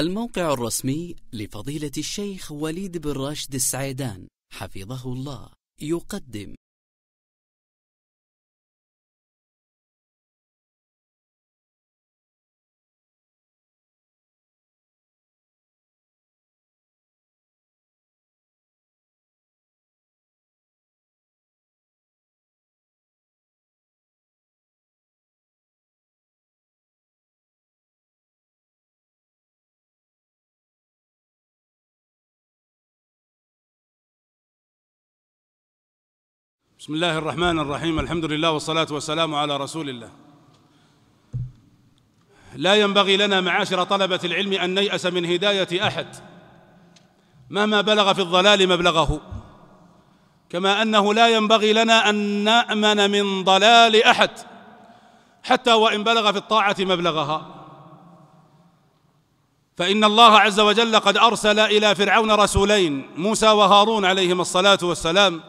الموقع الرسمي لفضيلة الشيخ وليد بن راشد السعيدان حفظه الله يقدم بسم الله الرحمن الرحيم الحمد لله والصلاة والسلام على رسول الله لا ينبغي لنا معاشر طلبة العلم أن نيأس من هداية أحد مهما بلغ في الضلال مبلغه كما أنه لا ينبغي لنا أن نأمن من ضلال أحد حتى وإن بلغ في الطاعة مبلغها فإن الله عز وجل قد أرسل إلى فرعون رسولين موسى وهارون عليهما الصلاة والسلام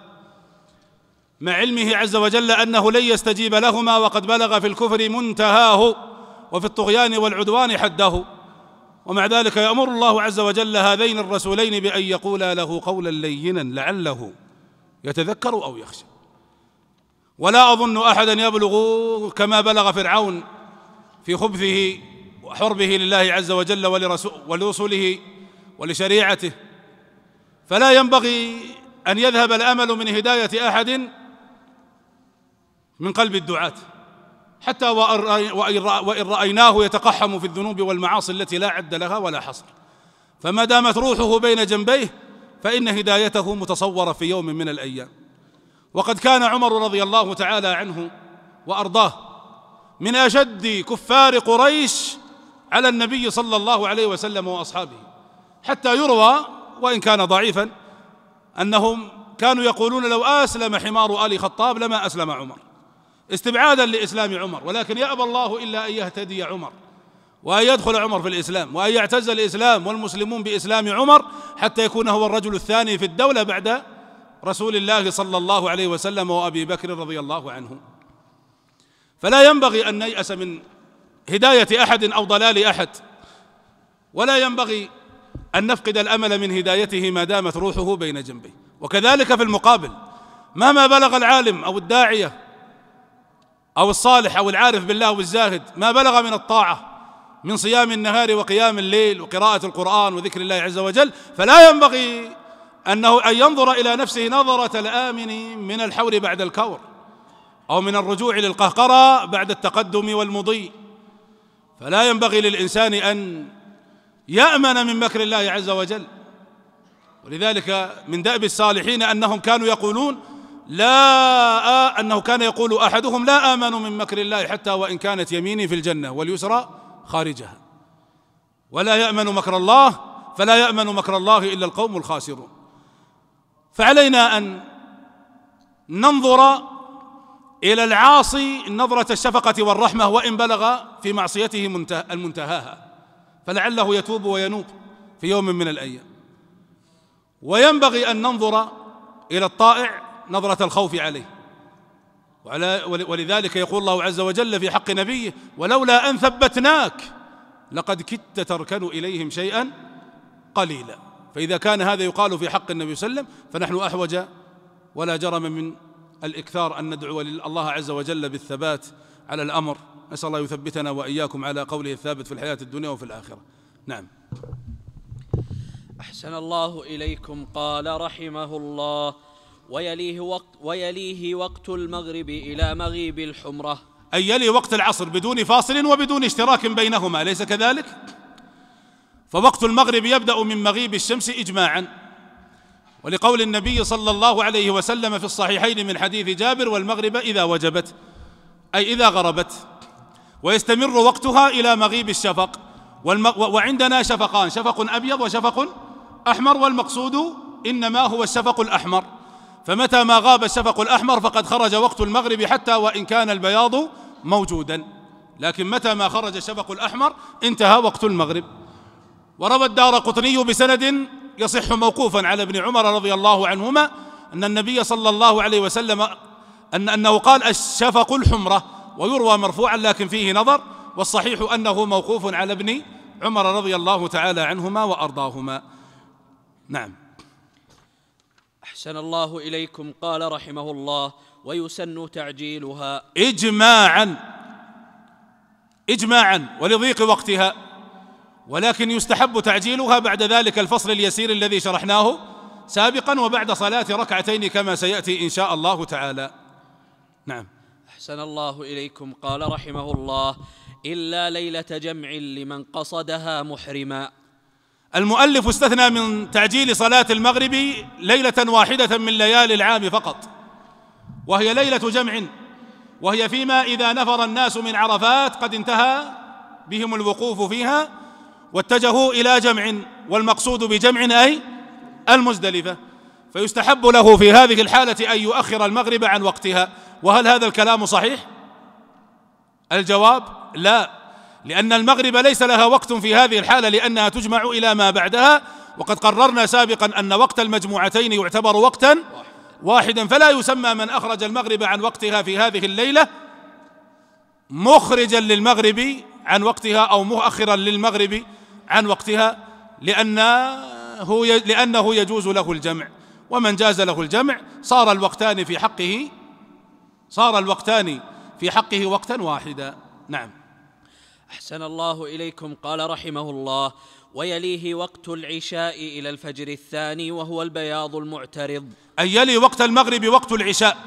مع علمه عز وجل أنه لن يستجيب لهما وقد بلغ في الكفر منتهاه وفي الطغيان والعدوان حده ومع ذلك يأمر الله عز وجل هذين الرسولين بأن يقولا له قولا لينا لعله يتذكر أو يخشى ولا أظن أحدا يبلغ كما بلغ فرعون في خبثه وحربه لله عز وجل ولرسله ولشريعته فلا ينبغي أن يذهب الأمل من هداية أحد من قلب الدعاة حتى وإن رأيناه يتقحم في الذنوب والمعاصي التي لا عد لها ولا حصر فما دامت روحه بين جنبيه فإن هدايته متصورة في يوم من الأيام وقد كان عمر رضي الله تعالى عنه وأرضاه من أشد كفار قريش على النبي صلى الله عليه وسلم وأصحابه حتى يروى وإن كان ضعيفا أنهم كانوا يقولون لو أسلم حمار آل خطاب لما أسلم عمر استبعادا لإسلام عمر ولكن يأبى الله إلا أن يهتدي عمر وأن يدخل عمر في الإسلام وأن يعتز الإسلام والمسلمون بإسلام عمر حتى يكون هو الرجل الثاني في الدولة بعد رسول الله صلى الله عليه وسلم وأبي بكر رضي الله عنه فلا ينبغي أن نيأس من هداية أحد أو ضلال أحد ولا ينبغي أن نفقد الأمل من هدايته ما دامت روحه بين جنبيه وكذلك في المقابل مهما بلغ العالم أو الداعية أو الصالح أو العارف بالله والزاهد ما بلغ من الطاعة من صيام النهار وقيام الليل وقراءة القرآن وذكر الله عز وجل فلا ينبغي أنه أن ينظر إلى نفسه نظرة الآمن من الحور بعد الكور أو من الرجوع للقهقرة بعد التقدم والمضي فلا ينبغي للإنسان أن يأمن من مكر الله عز وجل ولذلك من دأب الصالحين أنهم كانوا يقولون لا أنه كان يقول أحدهم لا آمن من مكر الله حتى وإن كانت يميني في الجنة واليسرى خارجها ولا يأمن مكر الله فلا يأمن مكر الله إلا القوم الخاسرون فعلينا أن ننظر إلى العاصي نظرة الشفقة والرحمة وإن بلغ في معصيته المنتهاها فلعله يتوب وينوب في يوم من الأيام وينبغي أن ننظر إلى الطائع نظرة الخوف عليه وعلى ولذلك يقول الله عز وجل في حق نبيه ولولا أن ثبتناك لقد كدت تركن إليهم شيئا قليلا فإذا كان هذا يقال في حق النبي صلى الله عليه وسلم فنحن أحوج ولا جرم من الإكثار أن ندعو الله عز وجل بالثبات على الأمر نسأل الله يثبتنا وإياكم على قوله الثابت في الحياة الدنيا وفي الآخرة نعم أحسن الله إليكم قال رحمه الله ويليه وقت, ويليه وقت المغرب إلى مغيب الحمرة أي يلي وقت العصر بدون فاصل وبدون اشتراك بينهما أليس كذلك؟ فوقت المغرب يبدأ من مغيب الشمس إجماعا ولقول النبي صلى الله عليه وسلم في الصحيحين من حديث جابر والمغرب إذا وجبت أي إذا غربت ويستمر وقتها إلى مغيب الشفق وعندنا شفقان شفق أبيض وشفق أحمر والمقصود إنما هو الشفق الأحمر فمتى ما غاب الشفق الأحمر فقد خرج وقت المغرب حتى وإن كان البياض موجودا لكن متى ما خرج الشفق الأحمر انتهى وقت المغرب وروى الدار قطني بسند يصح موقوفا على ابن عمر رضي الله عنهما أن النبي صلى الله عليه وسلم أن أنه قال الشفق الحمرة ويروى مرفوعا لكن فيه نظر والصحيح أنه موقوف على ابن عمر رضي الله تعالى عنهما وأرضاهما نعم أحسن الله إليكم قال رحمه الله ويسن تعجيلها إجماعا إجماعا ولضيق وقتها ولكن يستحب تعجيلها بعد ذلك الفصل اليسير الذي شرحناه سابقا وبعد صلاة ركعتين كما سيأتي إن شاء الله تعالى نعم أحسن الله إليكم قال رحمه الله إلا ليلة جمع لمن قصدها محرما المؤلف استثنى من تعجيل صلاة المغرب ليلة واحدة من ليالي العام فقط وهي ليلة جمع وهي فيما إذا نفر الناس من عرفات قد انتهى بهم الوقوف فيها واتجهوا إلى جمع والمقصود بجمع أي المزدلفة فيستحب له في هذه الحالة أن يؤخر المغرب عن وقتها وهل هذا الكلام صحيح؟ الجواب لا لأن المغرب ليس لها وقت في هذه الحالة لأنها تجمع إلى ما بعدها وقد قررنا سابقا أن وقت المجموعتين يعتبر وقتا واحدا فلا يسمى من أخرج المغرب عن وقتها في هذه الليلة مخرجا للمغرب عن وقتها أو مؤخرا للمغرب عن وقتها لأنه لأنه يجوز له الجمع ومن جاز له الجمع صار الوقتان في حقه صار الوقتان في حقه وقتا واحدا نعم احسن الله اليكم قال رحمه الله ويليه وقت العشاء الى الفجر الثاني وهو البياض المعترض اي يلي وقت المغرب وقت العشاء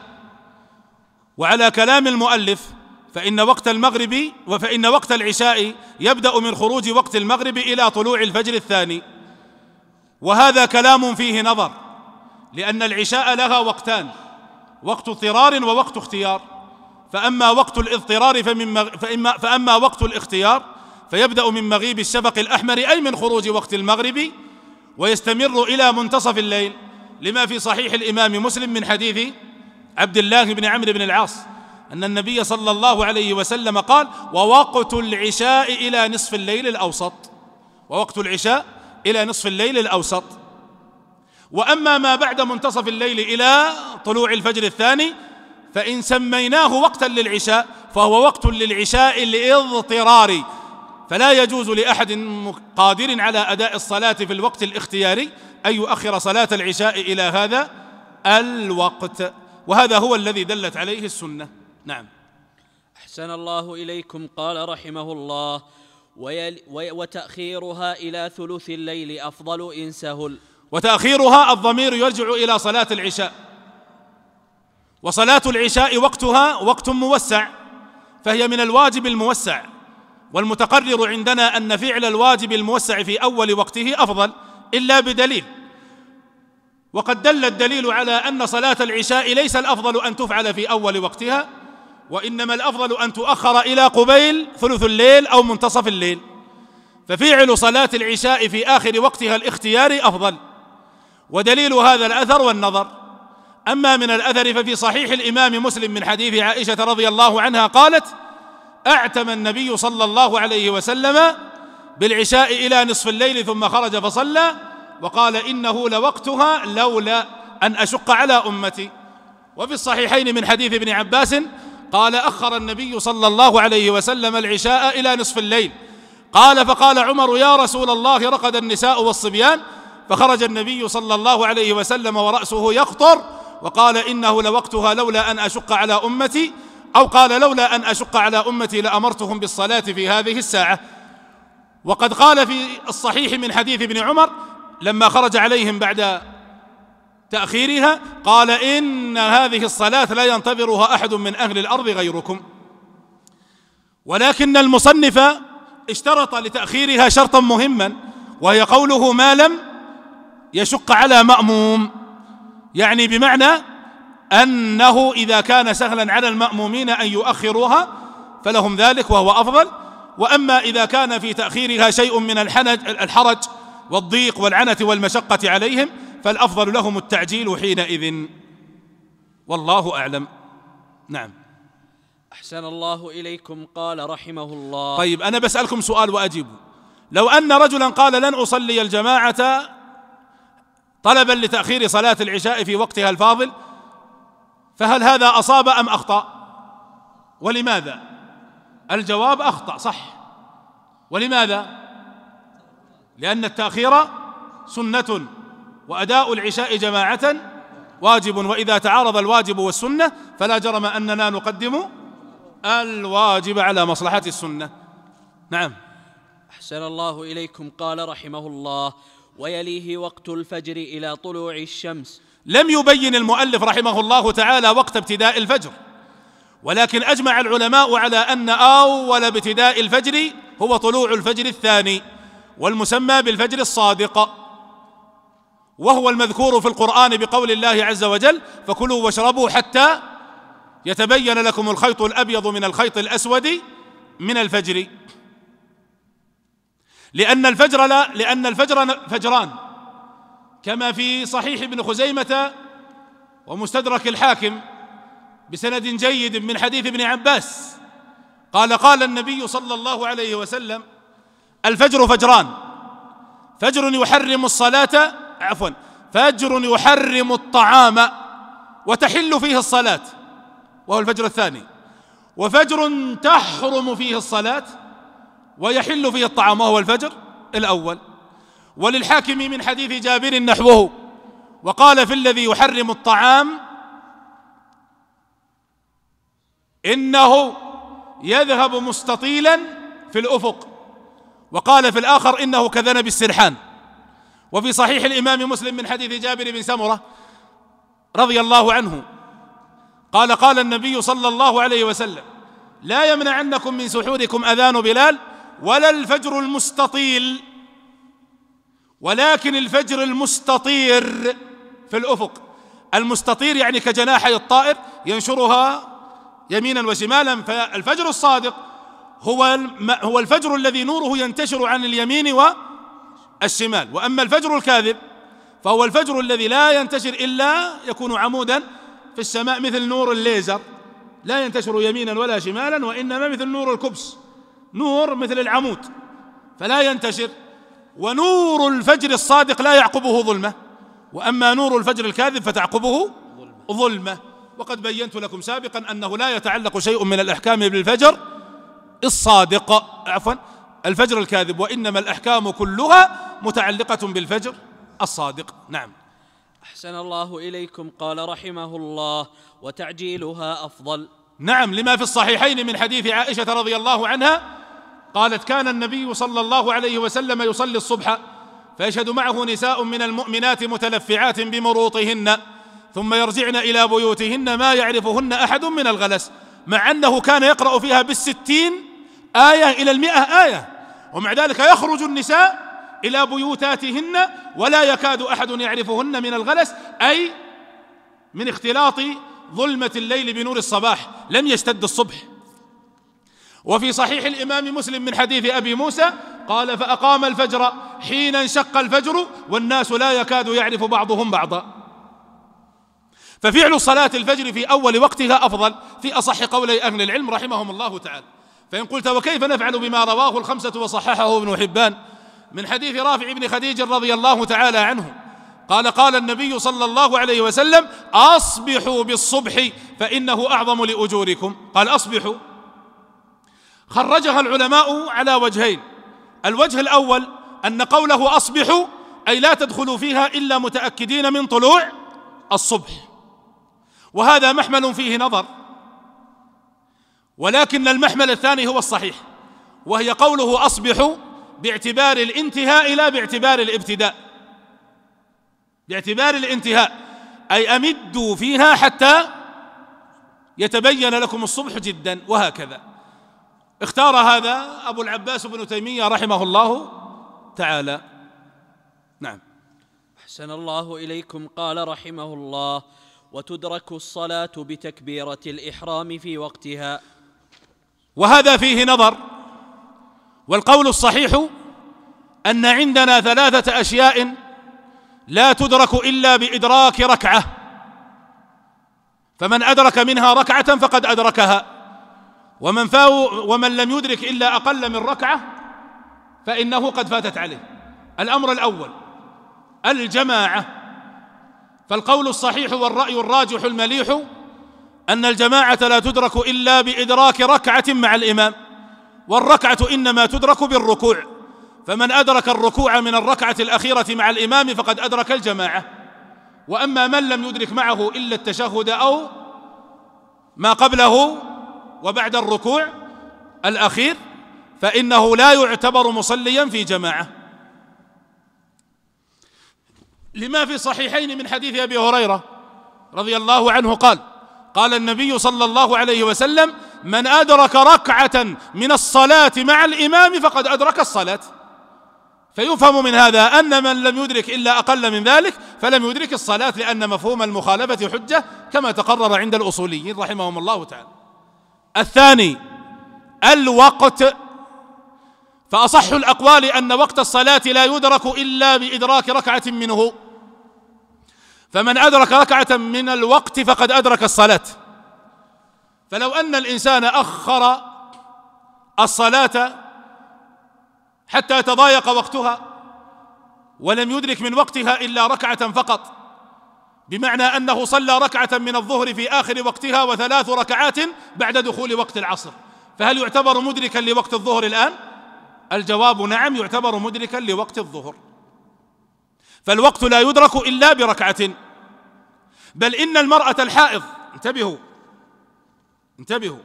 وعلى كلام المؤلف فإن وقت المغرب وفإن وقت العشاء يبدأ من خروج وقت المغرب إلى طلوع الفجر الثاني وهذا كلام فيه نظر لأن العشاء لها وقتان وقت اضطرار ووقت اختيار فأما وقت الاضطرار فمن مغ... فإما... فأما وقت الاختيار فيبدأ من مغيب الشفق الأحمر أي من خروج وقت المغرب ويستمر إلى منتصف الليل لما في صحيح الإمام مسلم من حديث عبد الله بن عمرو بن العاص أن النبي صلى الله عليه وسلم قال ووقت العشاء إلى نصف الليل الأوسط ووقت العشاء إلى نصف الليل الأوسط وأما ما بعد منتصف الليل إلى طلوع الفجر الثاني فإن سميناه وقتا للعشاء فهو وقت للعشاء الاضطراري فلا يجوز لأحد قادر على أداء الصلاة في الوقت الاختياري أن يؤخر صلاة العشاء إلى هذا الوقت وهذا هو الذي دلت عليه السنة نعم أحسن الله إليكم قال رحمه الله وتأخيرها إلى ثلث الليل أفضل إن سهل وتأخيرها الضمير يرجع إلى صلاة العشاء وصلاة العشاء وقتها وقت موسع فهي من الواجب الموسع والمتقرر عندنا أن فعل الواجب الموسع في أول وقته أفضل إلا بدليل وقد دل الدليل على أن صلاة العشاء ليس الأفضل أن تفعل في أول وقتها وإنما الأفضل أن تؤخر إلى قبيل ثلث الليل أو منتصف الليل ففعل صلاة العشاء في آخر وقتها الاختياري أفضل ودليل هذا الأثر والنظر اما من الاثر ففي صحيح الامام مسلم من حديث عائشه رضي الله عنها قالت اعتم النبي صلى الله عليه وسلم بالعشاء الى نصف الليل ثم خرج فصلى وقال انه لوقتها لولا ان اشق على امتي وفي الصحيحين من حديث ابن عباس قال اخر النبي صلى الله عليه وسلم العشاء الى نصف الليل قال فقال عمر يا رسول الله رقد النساء والصبيان فخرج النبي صلى الله عليه وسلم وراسه يقطر وقال إنه لوقتها لولا أن أشق على أمتي أو قال لولا أن أشق على أمتي لأمرتهم بالصلاة في هذه الساعة وقد قال في الصحيح من حديث ابن عمر لما خرج عليهم بعد تأخيرها قال إن هذه الصلاة لا ينتظرها أحد من أهل الأرض غيركم ولكن المصنف اشترط لتأخيرها شرطا مهما وهي قوله ما لم يشق على مأموم يعني بمعنى أنه إذا كان سهلا على المأمومين أن يؤخروها فلهم ذلك وهو أفضل وأما إذا كان في تأخيرها شيء من الحنج الحرج والضيق والعنة والمشقة عليهم فالأفضل لهم التعجيل حينئذ والله أعلم نعم أحسن الله إليكم قال رحمه الله طيب أنا بسألكم سؤال وأجيب لو أن رجلا قال لن أصلي الجماعة طلبا لتاخير صلاه العشاء في وقتها الفاضل فهل هذا اصاب ام اخطا ولماذا الجواب اخطا صح ولماذا لان التاخير سنه واداء العشاء جماعه واجب واذا تعارض الواجب والسنه فلا جرم اننا نقدم الواجب على مصلحه السنه نعم احسن الله اليكم قال رحمه الله ويليه وقت الفجر إلى طلوع الشمس لم يبين المؤلف رحمه الله تعالى وقت ابتداء الفجر ولكن أجمع العلماء على أن أول ابتداء الفجر هو طلوع الفجر الثاني والمسمى بالفجر الصادق وهو المذكور في القرآن بقول الله عز وجل فكلوا واشربوا حتى يتبين لكم الخيط الأبيض من الخيط الأسود من الفجر لأن الفجر لا لأن الفجر فجران كما في صحيح ابن خزيمة ومستدرك الحاكم بسند جيد من حديث ابن عباس قال قال النبي صلى الله عليه وسلم الفجر فجران فجر يحرم الصلاة عفوا فجر يحرم الطعام وتحل فيه الصلاة وهو الفجر الثاني وفجر تحرم فيه الصلاة ويحل فيه الطعام وهو الفجر الأول وللحاكم من حديث جابر نحوه وقال في الذي يحرم الطعام إنه يذهب مستطيلا في الأفق وقال في الآخر إنه كذنب السرحان وفي صحيح الإمام مسلم من حديث جابر بن سمرة رضي الله عنه قال قال النبي صلى الله عليه وسلم لا يمنعنكم من سحوركم أذان بلال ولا الفجر المستطيل ولكن الفجر المستطير في الافق المستطير يعني كجناحي الطائر ينشرها يمينا وشمالا فالفجر الصادق هو هو الفجر الذي نوره ينتشر عن اليمين والشمال واما الفجر الكاذب فهو الفجر الذي لا ينتشر الا يكون عمودا في السماء مثل نور الليزر لا ينتشر يمينا ولا شمالا وانما مثل نور الكبس نور مثل العمود فلا ينتشر ونور الفجر الصادق لا يعقبه ظلمه واما نور الفجر الكاذب فتعقبه ظلمه وقد بينت لكم سابقا انه لا يتعلق شيء من الاحكام بالفجر الصادق عفوا الفجر الكاذب وانما الاحكام كلها متعلقه بالفجر الصادق نعم احسن الله اليكم قال رحمه الله وتعجيلها افضل نعم لما في الصحيحين من حديث عائشه رضي الله عنها قالت كان النبي صلى الله عليه وسلم يصلي الصبح فيشهد معه نساء من المؤمنات متلفعات بمروطهن ثم يرجعن الى بيوتهن ما يعرفهن احد من الغلس مع انه كان يقرا فيها بالستين ايه الى المئه ايه ومع ذلك يخرج النساء الى بيوتاتهن ولا يكاد احد يعرفهن من الغلس اي من اختلاط ظلمه الليل بنور الصباح لم يشتد الصبح وفي صحيح الإمام مسلم من حديث أبي موسى قال فأقام الفجر حين انشق الفجر والناس لا يكاد يعرف بعضهم بعضا ففعل صلاة الفجر في أول وقتها أفضل في أصح قولي أهل العلم رحمهم الله تعالى فإن قلت وكيف نفعل بما رواه الخمسة وصححه ابن حبان من حديث رافع بن خديج رضي الله تعالى عنه قال قال النبي صلى الله عليه وسلم أصبحوا بالصبح فإنه أعظم لأجوركم قال أصبحوا خرجها العلماء على وجهين الوجه الاول ان قوله اصبحوا اي لا تدخلوا فيها الا متاكدين من طلوع الصبح وهذا محمل فيه نظر ولكن المحمل الثاني هو الصحيح وهي قوله اصبحوا باعتبار الانتهاء لا باعتبار الابتداء باعتبار الانتهاء اي امدوا فيها حتى يتبين لكم الصبح جدا وهكذا اختار هذا أبو العباس بن تيمية رحمه الله تعالى نعم أحسن الله إليكم قال رحمه الله وتدرك الصلاة بتكبيرة الإحرام في وقتها وهذا فيه نظر والقول الصحيح أن عندنا ثلاثة أشياء لا تدرك إلا بإدراك ركعة فمن أدرك منها ركعة فقد أدركها ومن فاو ومن لم يدرك إلا أقل من ركعة فإنه قد فاتت عليه الأمر الأول الجماعة فالقول الصحيح والرأي الراجح المليح أن الجماعة لا تدرك إلا بإدراك ركعة مع الإمام والركعة إنما تدرك بالركوع فمن أدرك الركوع من الركعة الأخيرة مع الإمام فقد أدرك الجماعة وأما من لم يدرك معه إلا التشهد أو ما قبله وبعد الركوع الأخير فإنه لا يعتبر مصليا في جماعة لما في الصحيحين من حديث أبي هريرة رضي الله عنه قال قال النبي صلى الله عليه وسلم من أدرك ركعة من الصلاة مع الإمام فقد أدرك الصلاة فيفهم من هذا أن من لم يدرك إلا أقل من ذلك فلم يدرك الصلاة لأن مفهوم المخالفة حجة كما تقرر عند الأصوليين رحمهم الله تعالى الثاني الوقت فأصح الأقوال أن وقت الصلاة لا يدرك إلا بإدراك ركعة منه فمن أدرك ركعة من الوقت فقد أدرك الصلاة فلو أن الإنسان أخر الصلاة حتى يتضايق وقتها ولم يدرك من وقتها إلا ركعة فقط بمعنى انه صلى ركعه من الظهر في اخر وقتها وثلاث ركعات بعد دخول وقت العصر فهل يعتبر مدركا لوقت الظهر الان الجواب نعم يعتبر مدركا لوقت الظهر فالوقت لا يدرك الا بركعه بل ان المراه الحائض انتبهوا انتبهوا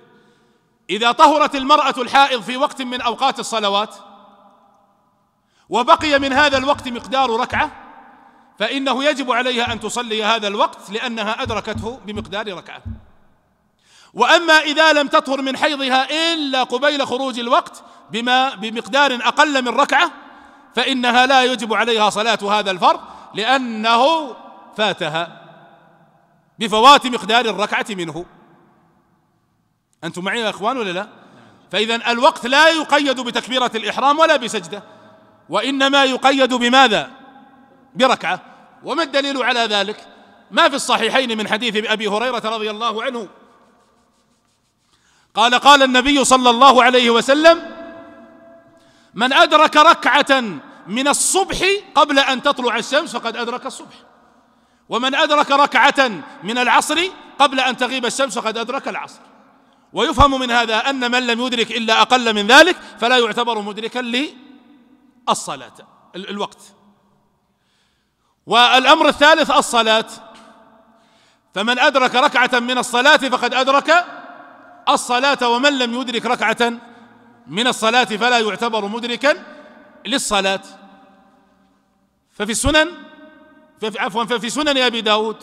اذا طهرت المراه الحائض في وقت من اوقات الصلوات وبقي من هذا الوقت مقدار ركعه فإنه يجب عليها أن تصلي هذا الوقت لأنها أدركته بمقدار ركعة وأما إذا لم تطهر من حيضها إلا قبيل خروج الوقت بما بمقدار أقل من ركعة فإنها لا يجب عليها صلاة هذا الفرض لأنه فاتها بفوات مقدار الركعة منه أنتم معي يا إخوان ولا لا؟ فإذا الوقت لا يقيد بتكبيرة الإحرام ولا بسجدة وإنما يقيد بماذا؟ بركعه وما الدليل على ذلك ما في الصحيحين من حديث ابي هريره رضي الله عنه قال قال النبي صلى الله عليه وسلم من ادرك ركعه من الصبح قبل ان تطلع الشمس فقد ادرك الصبح ومن ادرك ركعه من العصر قبل ان تغيب الشمس فقد ادرك العصر ويفهم من هذا ان من لم يدرك الا اقل من ذلك فلا يعتبر مدركا للصلاه الوقت والأمر الثالث الصلاة فمن أدرك ركعة من الصلاة فقد أدرك الصلاة ومن لم يدرك ركعة من الصلاة فلا يعتبر مدركا للصلاة ففي السنن عفوا ففي سنن أبي داود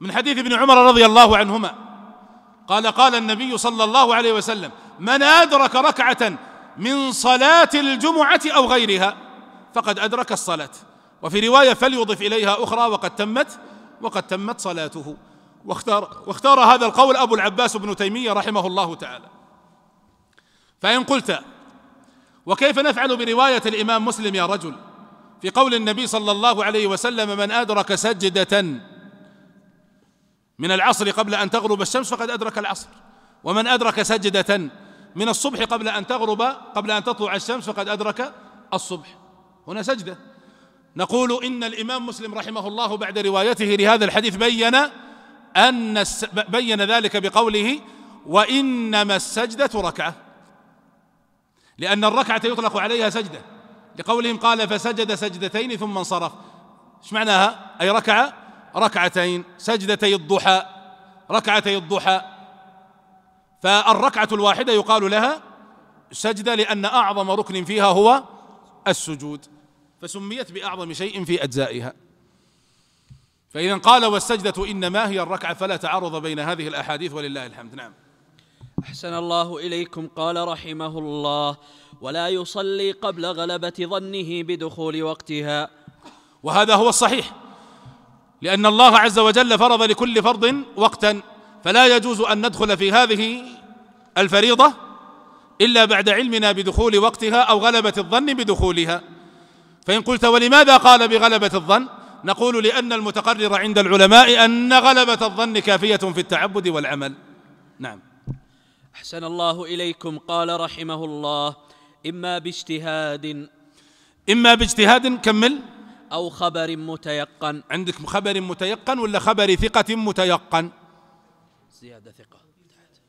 من حديث ابن عمر رضي الله عنهما قال قال النبي صلى الله عليه وسلم من أدرك ركعة من صلاة الجمعة أو غيرها فقد أدرك الصلاة وفي رواية فليضف إليها أخرى وقد تمت وقد تمت صلاته واختار, واختار هذا القول أبو العباس بن تيمية رحمه الله تعالى فإن قلت وكيف نفعل برواية الإمام مسلم يا رجل في قول النبي صلى الله عليه وسلم من أدرك سجدة من العصر قبل أن تغرب الشمس فقد أدرك العصر ومن أدرك سجدة من الصبح قبل أن تغرب قبل أن تطلع الشمس فقد أدرك الصبح هنا سجدة نقول إن الإمام مسلم رحمه الله بعد روايته لهذا الحديث بين أن بين ذلك بقوله وإنما السجدة ركعة لأن الركعة يطلق عليها سجدة لقولهم قال فسجد سجدتين ثم انصرف ايش معناها أي ركعة ركعتين سجدتي الضحى ركعتي الضحى فالركعة الواحدة يقال لها سجدة لأن أعظم ركن فيها هو السجود فسميت بأعظم شيء في أجزائها فإذا قال والسجدة إنما هي الركعة فلا تعرض بين هذه الأحاديث ولله الحمد نعم أحسن الله إليكم قال رحمه الله ولا يصلي قبل غلبة ظنه بدخول وقتها وهذا هو الصحيح لأن الله عز وجل فرض لكل فرض وقتا فلا يجوز أن ندخل في هذه الفريضة إلا بعد علمنا بدخول وقتها أو غلبة الظن بدخولها فإن قلت ولماذا قال بغلبة الظن نقول لأن المتقرر عند العلماء أن غلبة الظن كافية في التعبد والعمل نعم أحسن الله إليكم قال رحمه الله إما باجتهاد إما باجتهاد كمل أو خبر متيقن عندك خبر متيقن ولا خبر ثقة متيقن زيادة ثقة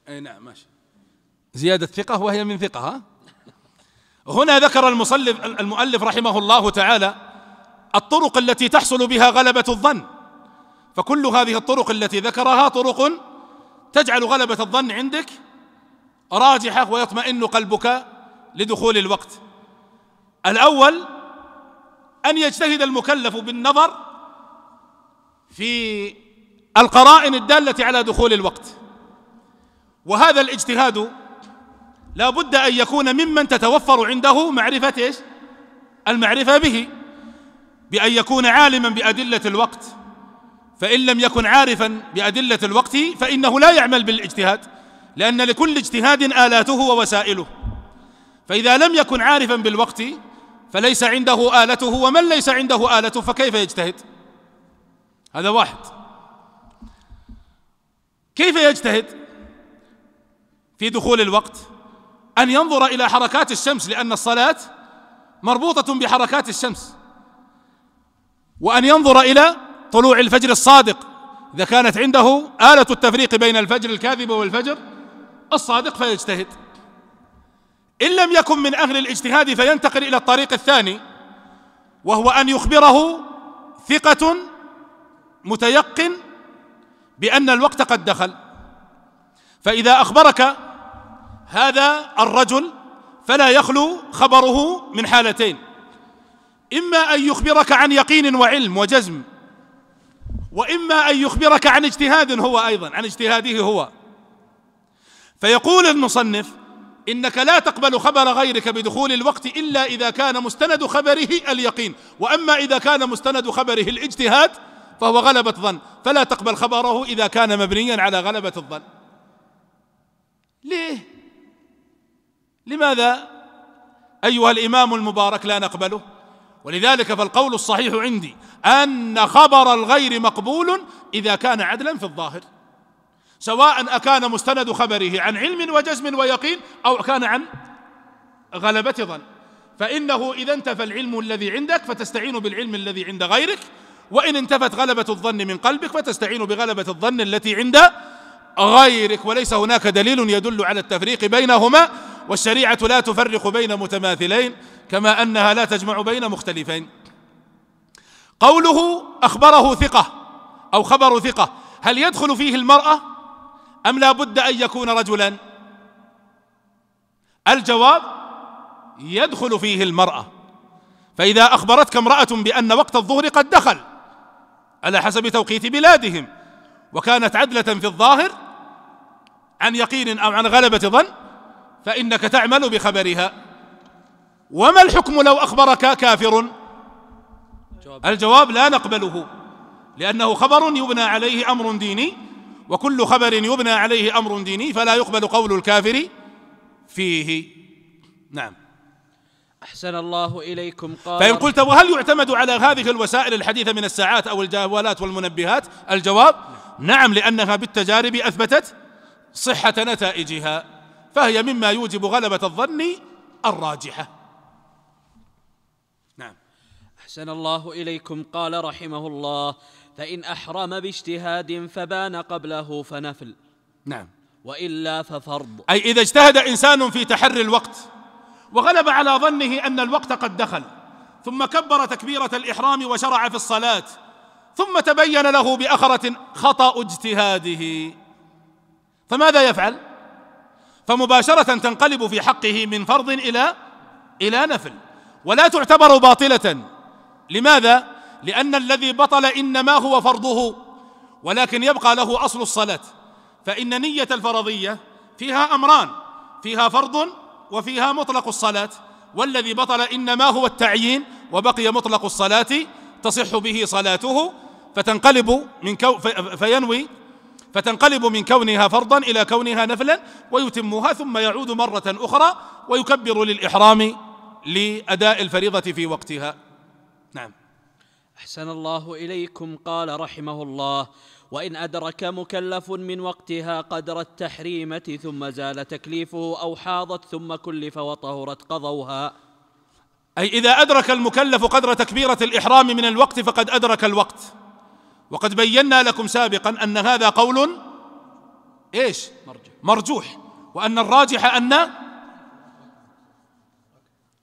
أي نعم ماشي زيادة ثقة وهي من ثقة ها هنا ذكر المصلف المؤلف رحمه الله تعالى الطرق التي تحصل بها غلبة الظن فكل هذه الطرق التي ذكرها طرق تجعل غلبة الظن عندك راجحة ويطمئن قلبك لدخول الوقت الأول أن يجتهد المكلف بالنظر في القرائن الدالة على دخول الوقت وهذا الاجتهاد لا بد أن يكون ممن تتوفر عنده معرفة إيش المعرفة به بأن يكون عالما بأدلة الوقت فإن لم يكن عارفا بأدلة الوقت فإنه لا يعمل بالاجتهاد لأن لكل اجتهاد آلاته ووسائله فإذا لم يكن عارفا بالوقت فليس عنده آلته ومن ليس عنده آلته فكيف يجتهد هذا واحد كيف يجتهد في دخول الوقت أن ينظر إلى حركات الشمس لأن الصلاة مربوطة بحركات الشمس وأن ينظر إلى طلوع الفجر الصادق إذا كانت عنده آلة التفريق بين الفجر الكاذب والفجر الصادق فيجتهد إن لم يكن من أهل الاجتهاد فينتقل إلى الطريق الثاني وهو أن يخبره ثقة متيقن بأن الوقت قد دخل فإذا أخبرك هذا الرجل فلا يخلو خبره من حالتين إما أن يخبرك عن يقين وعلم وجزم وإما أن يخبرك عن اجتهاد هو أيضا عن اجتهاده هو فيقول المصنف إنك لا تقبل خبر غيرك بدخول الوقت إلا إذا كان مستند خبره اليقين وأما إذا كان مستند خبره الاجتهاد فهو غلبة ظن فلا تقبل خبره إذا كان مبنيا على غلبة الظن ليه لماذا ايها الامام المبارك لا نقبله ولذلك فالقول الصحيح عندي ان خبر الغير مقبول اذا كان عدلا في الظاهر سواء اكان مستند خبره عن علم وجزم ويقين او كان عن غلبه ظن فانه اذا انتفى العلم الذي عندك فتستعين بالعلم الذي عند غيرك وان انتفت غلبه الظن من قلبك فتستعين بغلبه الظن التي عند غيرك وليس هناك دليل يدل على التفريق بينهما والشريعة لا تفرق بين متماثلين كما أنها لا تجمع بين مختلفين قوله أخبره ثقة أو خبر ثقة هل يدخل فيه المرأة أم لا بد أن يكون رجلا الجواب يدخل فيه المرأة فإذا أخبرتك امرأة بأن وقت الظهر قد دخل على حسب توقيت بلادهم وكانت عدلة في الظاهر عن يقين أو عن غلبة ظن فإنك تعمل بخبرها وما الحكم لو أخبرك كافر الجواب لا نقبله لأنه خبر يبنى عليه أمر ديني وكل خبر يبنى عليه أمر ديني فلا يقبل قول الكافر فيه نعم أحسن الله إليكم قال فإن قلت وهل يعتمد على هذه الوسائل الحديثة من الساعات أو الجوالات والمنبهات الجواب نعم لأنها بالتجارب أثبتت صحة نتائجها فهي مما يوجب غلبة الظن الراجحة نعم أحسن الله إليكم قال رحمه الله فإن أحرم باجتهاد فبان قبله فنفل نعم وإلا ففرض أي إذا اجتهد إنسان في تحري الوقت وغلب على ظنه أن الوقت قد دخل ثم كبر تكبيرة الإحرام وشرع في الصلاة ثم تبين له بأخرة خطأ اجتهاده فماذا يفعل؟ فمباشرة تنقلب في حقه من فرض إلى إلى نفل ولا تعتبر باطلة لماذا؟ لأن الذي بطل إنما هو فرضه ولكن يبقى له أصل الصلاة فإن نية الفرضية فيها أمران فيها فرض وفيها مطلق الصلاة والذي بطل إنما هو التعيين وبقي مطلق الصلاة تصح به صلاته فتنقلب من كو فينوي فتنقلب من كونها فرضا الى كونها نفلا ويتمها ثم يعود مره اخرى ويكبر للاحرام لاداء الفريضه في وقتها نعم احسن الله اليكم قال رحمه الله وان ادرك مكلف من وقتها قدر التحريمه ثم زال تكليفه او حاضت ثم كلف وطهرت قضوها اي اذا ادرك المكلف قدر تكبيره الاحرام من الوقت فقد ادرك الوقت وقد بينا لكم سابقا ان هذا قول ايش مرجوح وان الراجح ان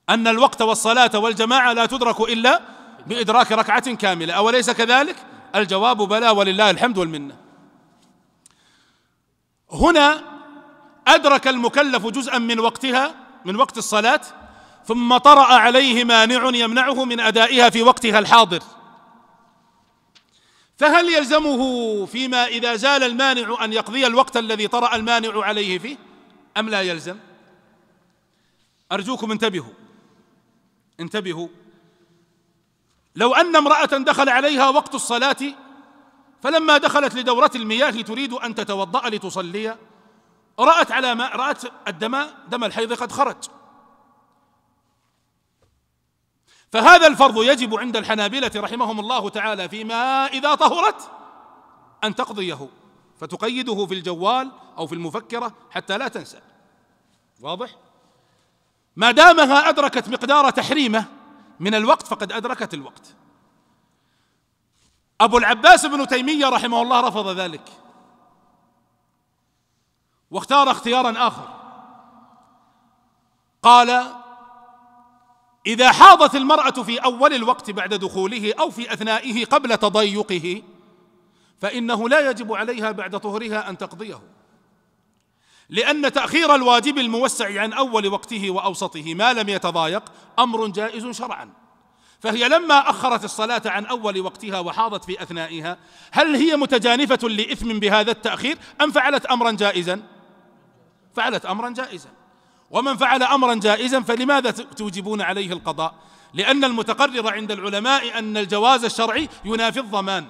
ان الوقت والصلاه والجماعه لا تدرك الا بادراك ركعه كامله اوليس كذلك الجواب بلى ولله الحمد والمنه هنا ادرك المكلف جزءا من وقتها من وقت الصلاه ثم طرا عليه مانع يمنعه من ادائها في وقتها الحاضر فهل يلزمه فيما اذا زال المانع ان يقضي الوقت الذي طرا المانع عليه فيه ام لا يلزم ارجوكم انتبهوا انتبهوا لو ان امراه دخل عليها وقت الصلاه فلما دخلت لدوره المياه تريد ان تتوضا لتصلي رات على ما رات الدم دم الحيض قد خرج فهذا الفرض يجب عند الحنابلة رحمهم الله تعالى فيما إذا طهرت أن تقضيه فتقيده في الجوال أو في المفكرة حتى لا تنسى واضح؟ ما دامها أدركت مقدار تحريمه من الوقت فقد أدركت الوقت أبو العباس بن تيمية رحمه الله رفض ذلك واختار اختيارا آخر قال اذا حاضت المراه في اول الوقت بعد دخوله او في اثنائه قبل تضيقه فانه لا يجب عليها بعد طهرها ان تقضيه لان تاخير الواجب الموسع عن اول وقته واوسطه ما لم يتضايق امر جائز شرعا فهي لما اخرت الصلاه عن اول وقتها وحاضت في اثنائها هل هي متجانفه لاثم بهذا التاخير ام فعلت امرا جائزا فعلت امرا جائزا ومن فعل امرا جائزا فلماذا توجبون عليه القضاء لان المتقرر عند العلماء ان الجواز الشرعي ينافي الضمان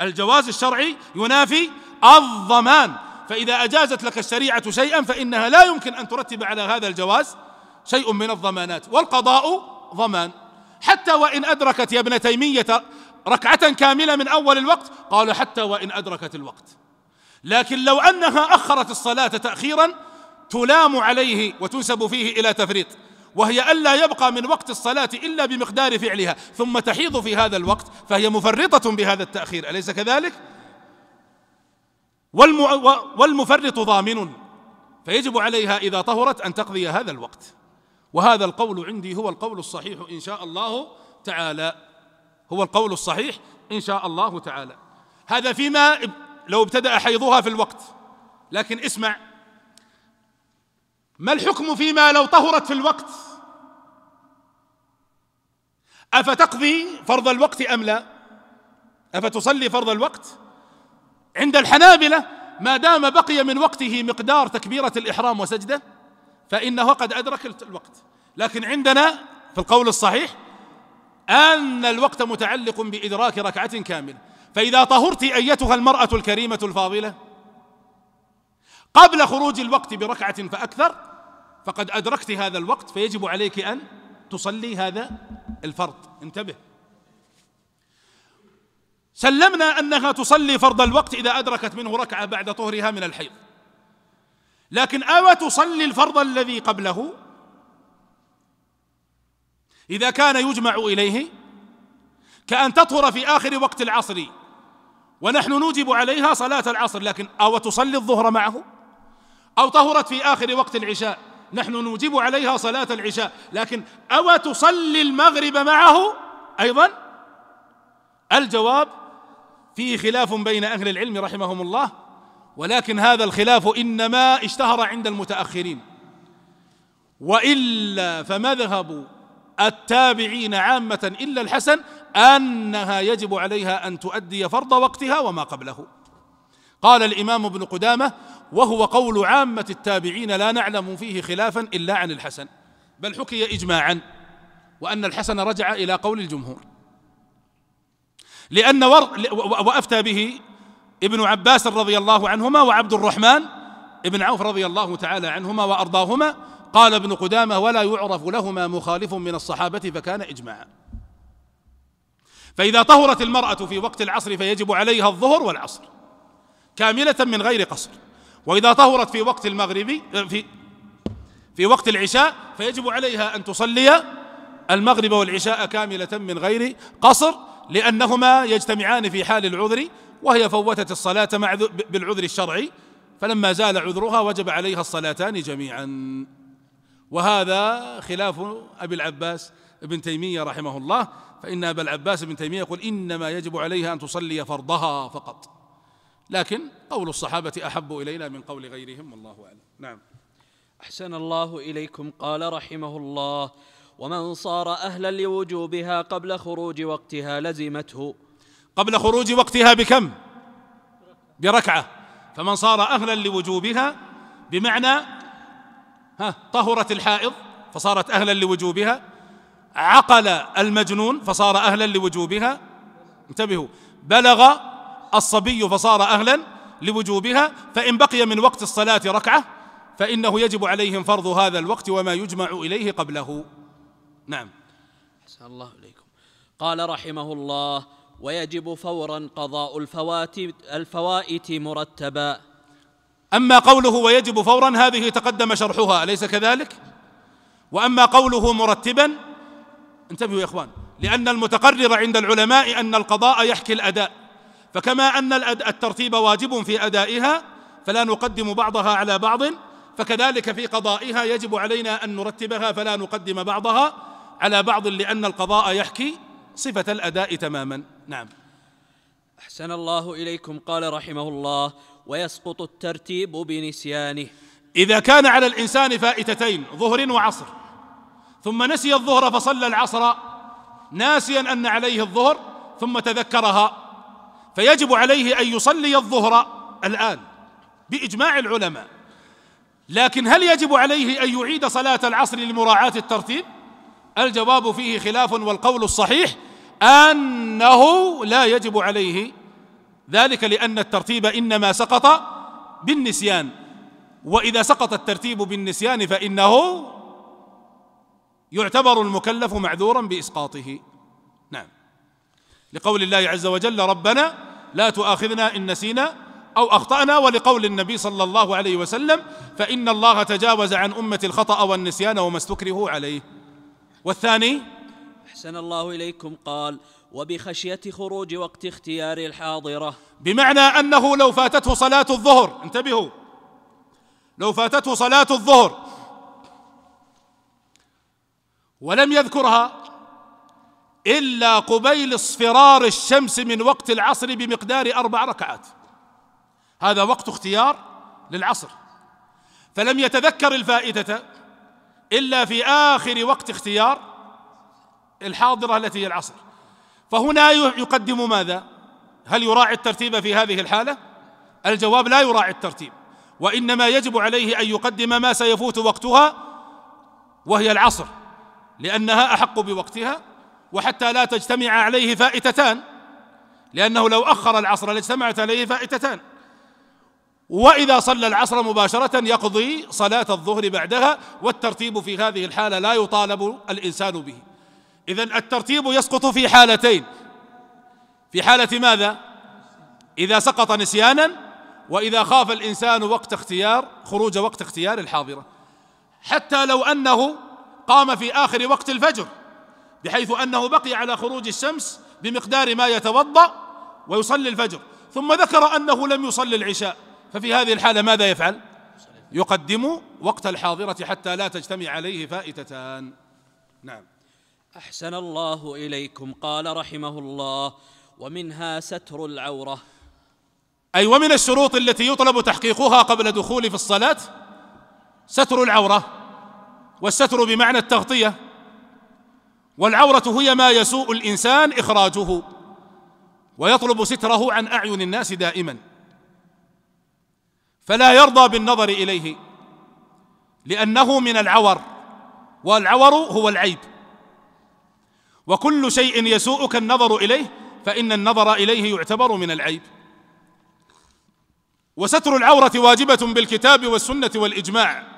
الجواز الشرعي ينافي الضمان فاذا اجازت لك الشريعه شيئا فانها لا يمكن ان ترتب على هذا الجواز شيء من الضمانات والقضاء ضمان حتى وان ادركت يا ابن تيميه ركعه كامله من اول الوقت قال حتى وان ادركت الوقت لكن لو انها اخرت الصلاه تاخيرا تلام عليه وتنسب فيه الى تفريط وهي ألا يبقى من وقت الصلاة إلا بمقدار فعلها ثم تحيض في هذا الوقت فهي مفرطة بهذا التأخير أليس كذلك؟ والم... والمفرط ضامن فيجب عليها إذا طهرت أن تقضي هذا الوقت وهذا القول عندي هو القول الصحيح إن شاء الله تعالى هو القول الصحيح إن شاء الله تعالى هذا فيما لو ابتدأ حيضها في الوقت لكن اسمع ما الحكم فيما لو طهرت في الوقت افتقضي فرض الوقت ام لا افتصلي فرض الوقت عند الحنابله ما دام بقي من وقته مقدار تكبيره الاحرام وسجده فانه قد ادرك الوقت لكن عندنا في القول الصحيح ان الوقت متعلق بادراك ركعه كامله فاذا طهرت ايتها المراه الكريمه الفاضله قبل خروج الوقت بركعة فأكثر فقد أدركت هذا الوقت فيجب عليك أن تصلي هذا الفرض انتبه سلمنا أنها تصلي فرض الوقت إذا أدركت منه ركعة بعد طهرها من الحيض لكن أو تصلي الفرض الذي قبله إذا كان يجمع إليه كأن تطهر في آخر وقت العصر ونحن نوجب عليها صلاة العصر لكن أو تصلي الظهر معه أو طهرت في آخر وقت العشاء نحن نوجب عليها صلاة العشاء لكن أو تصلي المغرب معه أيضا الجواب فيه خلاف بين أهل العلم رحمهم الله ولكن هذا الخلاف إنما اشتهر عند المتأخرين وإلا فمذهب التابعين عامة إلا الحسن أنها يجب عليها أن تؤدي فرض وقتها وما قبله قال الإمام ابن قدامة وهو قول عامة التابعين لا نعلم فيه خلافا إلا عن الحسن بل حكي إجماعا وأن الحسن رجع إلى قول الجمهور لأن ور وأفتى به ابن عباس رضي الله عنهما وعبد الرحمن ابن عوف رضي الله تعالى عنهما وأرضاهما قال ابن قدامة ولا يعرف لهما مخالف من الصحابة فكان إجماعا فإذا طهرت المرأة في وقت العصر فيجب عليها الظهر والعصر كاملة من غير قصر وإذا طهرت في وقت المغربي في في وقت العشاء فيجب عليها أن تصلي المغرب والعشاء كاملة من غير قصر لأنهما يجتمعان في حال العذر وهي فوتت الصلاة مع بالعذر الشرعي فلما زال عذرها وجب عليها الصلاتان جميعا وهذا خلاف أبي العباس ابن تيمية رحمه الله فإن أبا العباس ابن تيمية يقول إنما يجب عليها أن تصلي فرضها فقط لكن قول الصحابة أحب إلينا من قول غيرهم والله أعلم نعم أحسن الله إليكم قال رحمه الله ومن صار أهلا لوجوبها قبل خروج وقتها لزمته قبل خروج وقتها بكم بركعة فمن صار أهلا لوجوبها بمعنى ها طهرت الحائض فصارت أهلا لوجوبها عقل المجنون فصار أهلا لوجوبها انتبهوا بلغ الصبي فصار أهلا لوجوبها فإن بقي من وقت الصلاة ركعة فإنه يجب عليهم فرض هذا الوقت وما يجمع إليه قبله نعم أحسن الله إليكم قال رحمه الله ويجب فورا قضاء الفوات الفوائت مرتبا أما قوله ويجب فورا هذه تقدم شرحها أليس كذلك وأما قوله مرتبا انتبهوا يا إخوان لأن المتقرر عند العلماء أن القضاء يحكي الأداء فكما أن الترتيب واجب في أدائها فلا نقدم بعضها على بعض فكذلك في قضائها يجب علينا أن نرتبها فلا نقدم بعضها على بعض لأن القضاء يحكي صفة الأداء تماما نعم أحسن الله إليكم قال رحمه الله ويسقط الترتيب بنسيانه إذا كان على الإنسان فائتتين ظهر وعصر ثم نسي الظهر فصلى العصر ناسيا أن عليه الظهر ثم تذكرها فيجب عليه ان يصلي الظهر الان باجماع العلماء لكن هل يجب عليه ان يعيد صلاه العصر لمراعاه الترتيب الجواب فيه خلاف والقول الصحيح انه لا يجب عليه ذلك لان الترتيب انما سقط بالنسيان واذا سقط الترتيب بالنسيان فانه يعتبر المكلف معذورا باسقاطه نعم لقول الله عز وجل ربنا لا تؤاخذنا ان نسينا او اخطانا ولقول النبي صلى الله عليه وسلم فان الله تجاوز عن امه الخطا والنسيان وما استكرهوا عليه والثاني احسن الله اليكم قال وبخشيه خروج وقت اختيار الحاضره بمعنى انه لو فاتته صلاه الظهر انتبهوا لو فاتته صلاه الظهر ولم يذكرها إلا قبيل اصفرار الشمس من وقت العصر بمقدار أربع ركعات هذا وقت اختيار للعصر فلم يتذكر الفائدة إلا في آخر وقت اختيار الحاضرة التي هي العصر فهنا يقدم ماذا؟ هل يراعي الترتيب في هذه الحالة؟ الجواب لا يراعي الترتيب وإنما يجب عليه أن يقدم ما سيفوت وقتها وهي العصر لأنها أحق بوقتها وحتى لا تجتمع عليه فائتتان لأنه لو أخر العصر لاجتمعت عليه فائتتان وإذا صلى العصر مباشرة يقضي صلاة الظهر بعدها والترتيب في هذه الحالة لا يطالب الإنسان به إذا الترتيب يسقط في حالتين في حالة ماذا؟ إذا سقط نسيانا وإذا خاف الإنسان وقت اختيار خروج وقت اختيار الحاضرة حتى لو أنه قام في آخر وقت الفجر بحيث أنه بقي على خروج الشمس بمقدار ما يتوضأ ويصلي الفجر ثم ذكر أنه لم يصلي العشاء ففي هذه الحالة ماذا يفعل يقدم وقت الحاضرة حتى لا تجتمع عليه فائتتان نعم أحسن الله إليكم قال رحمه الله ومنها ستر العورة أي ومن الشروط التي يطلب تحقيقها قبل دخول في الصلاة ستر العورة والستر بمعنى التغطية والعورة هي ما يسوء الإنسان إخراجه ويطلب ستره عن أعين الناس دائما فلا يرضى بالنظر إليه لأنه من العور والعور هو العيب وكل شيء يسوءك النظر إليه فإن النظر إليه يعتبر من العيب وستر العورة واجبة بالكتاب والسنة والإجماع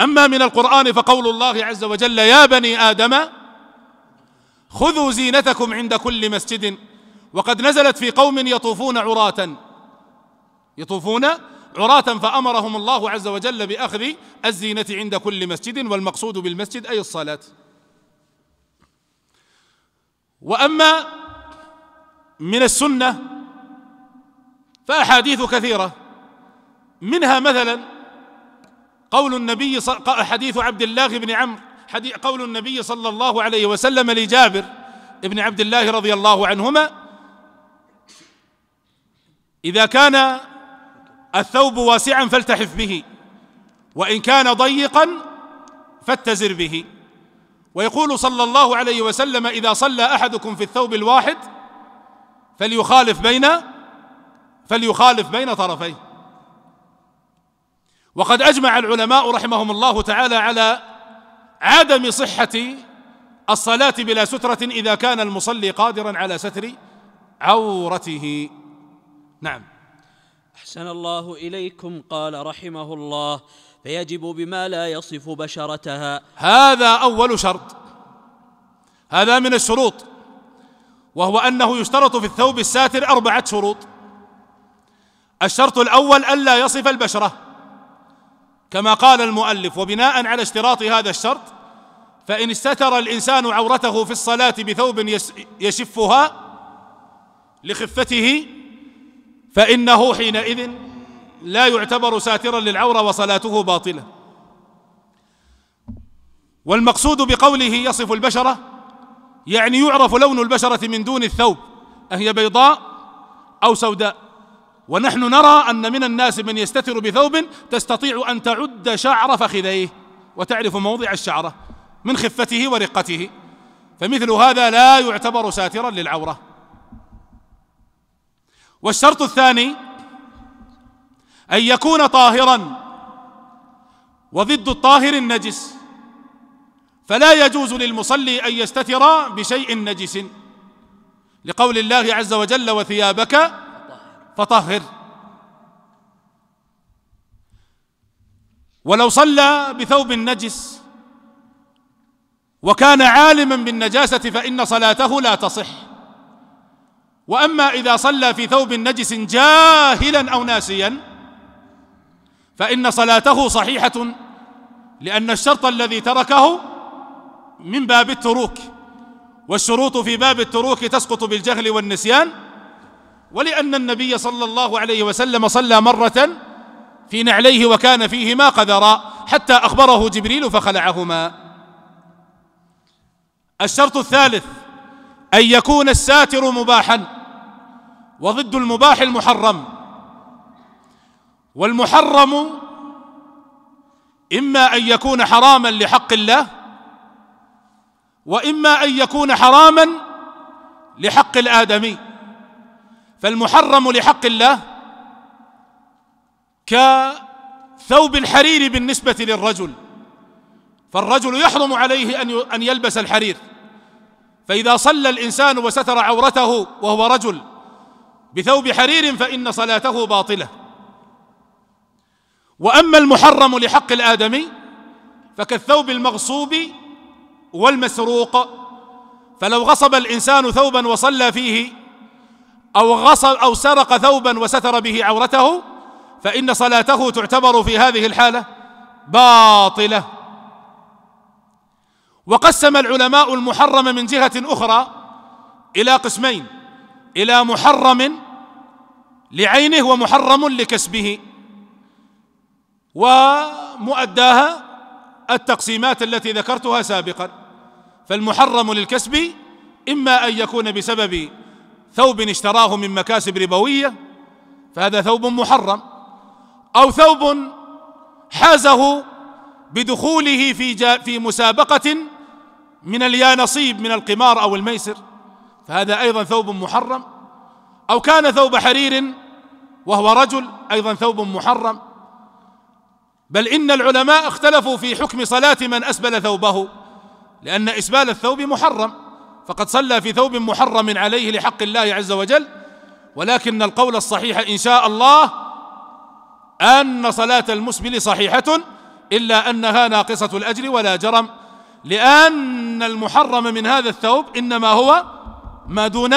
أما من القرآن فقول الله عز وجل يا بني آدم خذوا زينتكم عند كل مسجد وقد نزلت في قوم يطوفون عراة يطوفون عراة فأمرهم الله عز وجل بأخذ الزينة عند كل مسجد والمقصود بالمسجد أي الصلاة وأما من السنة فأحاديث كثيرة منها مثلا قول النبي صل... حديث عبد الله بن عمرو حديث قول النبي صلى الله عليه وسلم لجابر بن عبد الله رضي الله عنهما إذا كان الثوب واسعا فالتحف به وإن كان ضيقا فاتزر به ويقول صلى الله عليه وسلم إذا صلى أحدكم في الثوب الواحد فليخالف بين فليخالف بين طرفيه وقد اجمع العلماء رحمهم الله تعالى على عدم صحه الصلاه بلا ستره اذا كان المصلي قادرا على ستر عورته نعم احسن الله اليكم قال رحمه الله فيجب بما لا يصف بشرتها هذا اول شرط هذا من الشروط وهو انه يشترط في الثوب الساتر اربعه شروط الشرط الاول الا يصف البشره كما قال المؤلف وبناء على اشتراط هذا الشرط فإن استتر الإنسان عورته في الصلاة بثوب يشفها لخفته فإنه حينئذ لا يعتبر ساترا للعورة وصلاته باطلة والمقصود بقوله يصف البشرة يعني يعرف لون البشرة من دون الثوب أهي بيضاء أو سوداء ونحن نرى أن من الناس من يستتر بثوب تستطيع أن تعد شعر فخذيه وتعرف موضع الشعرة من خفته ورقته فمثل هذا لا يعتبر ساترا للعورة والشرط الثاني أن يكون طاهرا وضد الطاهر النجس فلا يجوز للمصلي أن يستتر بشيء نجس لقول الله عز وجل وثيابك فطهر ولو صلى بثوب نجس وكان عالما بالنجاسة فإن صلاته لا تصح وأما إذا صلى في ثوب نجس جاهلا أو ناسيا فإن صلاته صحيحة لأن الشرط الذي تركه من باب التروك والشروط في باب التروك تسقط بالجهل والنسيان ولأن النبي صلى الله عليه وسلم صلى مرة في نعليه وكان فيهما قذرا حتى أخبره جبريل فخلعهما الشرط الثالث أن يكون الساتر مباحا وضد المباح المحرم والمحرم إما أن يكون حراما لحق الله وإما أن يكون حراما لحق الآدمي فالمحرم لحق الله كثوب الحرير بالنسبة للرجل فالرجل يحرم عليه أن يلبس الحرير فإذا صلى الإنسان وستر عورته وهو رجل بثوب حرير فإن صلاته باطلة وأما المحرم لحق الآدمي فكالثوب المغصوب والمسروق فلو غصب الإنسان ثوبا وصلى فيه أو غصب أو سرق ثوبا وستر به عورته فإن صلاته تعتبر في هذه الحالة باطلة وقسم العلماء المحرم من جهة أخرى إلى قسمين إلى محرم لعينه ومحرم لكسبه ومؤداها التقسيمات التي ذكرتها سابقا فالمحرم للكسب إما أن يكون بسبب ثوب اشتراه من مكاسب ربويه فهذا ثوب محرم او ثوب حازه بدخوله في جا في مسابقه من اليانصيب من القمار او الميسر فهذا ايضا ثوب محرم او كان ثوب حرير وهو رجل ايضا ثوب محرم بل ان العلماء اختلفوا في حكم صلاه من اسبل ثوبه لان اسبال الثوب محرم فقد صلى في ثوب محرم عليه لحق الله عز وجل ولكن القول الصحيح ان شاء الله ان صلاه المسبل صحيحه الا انها ناقصه الاجر ولا جرم لان المحرم من هذا الثوب انما هو ما دون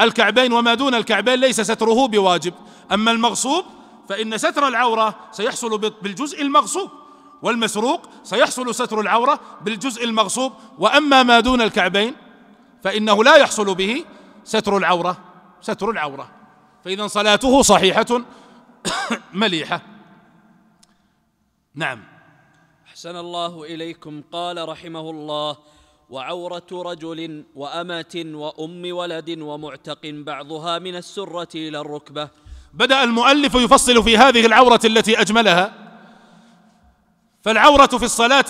الكعبين وما دون الكعبين ليس ستره بواجب اما المغصوب فان ستر العوره سيحصل بالجزء المغصوب والمسروق سيحصل ستر العوره بالجزء المغصوب واما ما دون الكعبين فإنه لا يحصل به ستر العورة ستر العورة فإذا صلاته صحيحة مليحة نعم أحسن الله إليكم قال رحمه الله وعورة رجل وأمة وأم ولد ومعتق بعضها من السرة إلى الركبة بدأ المؤلف يفصل في هذه العورة التي أجملها فالعورة في الصلاة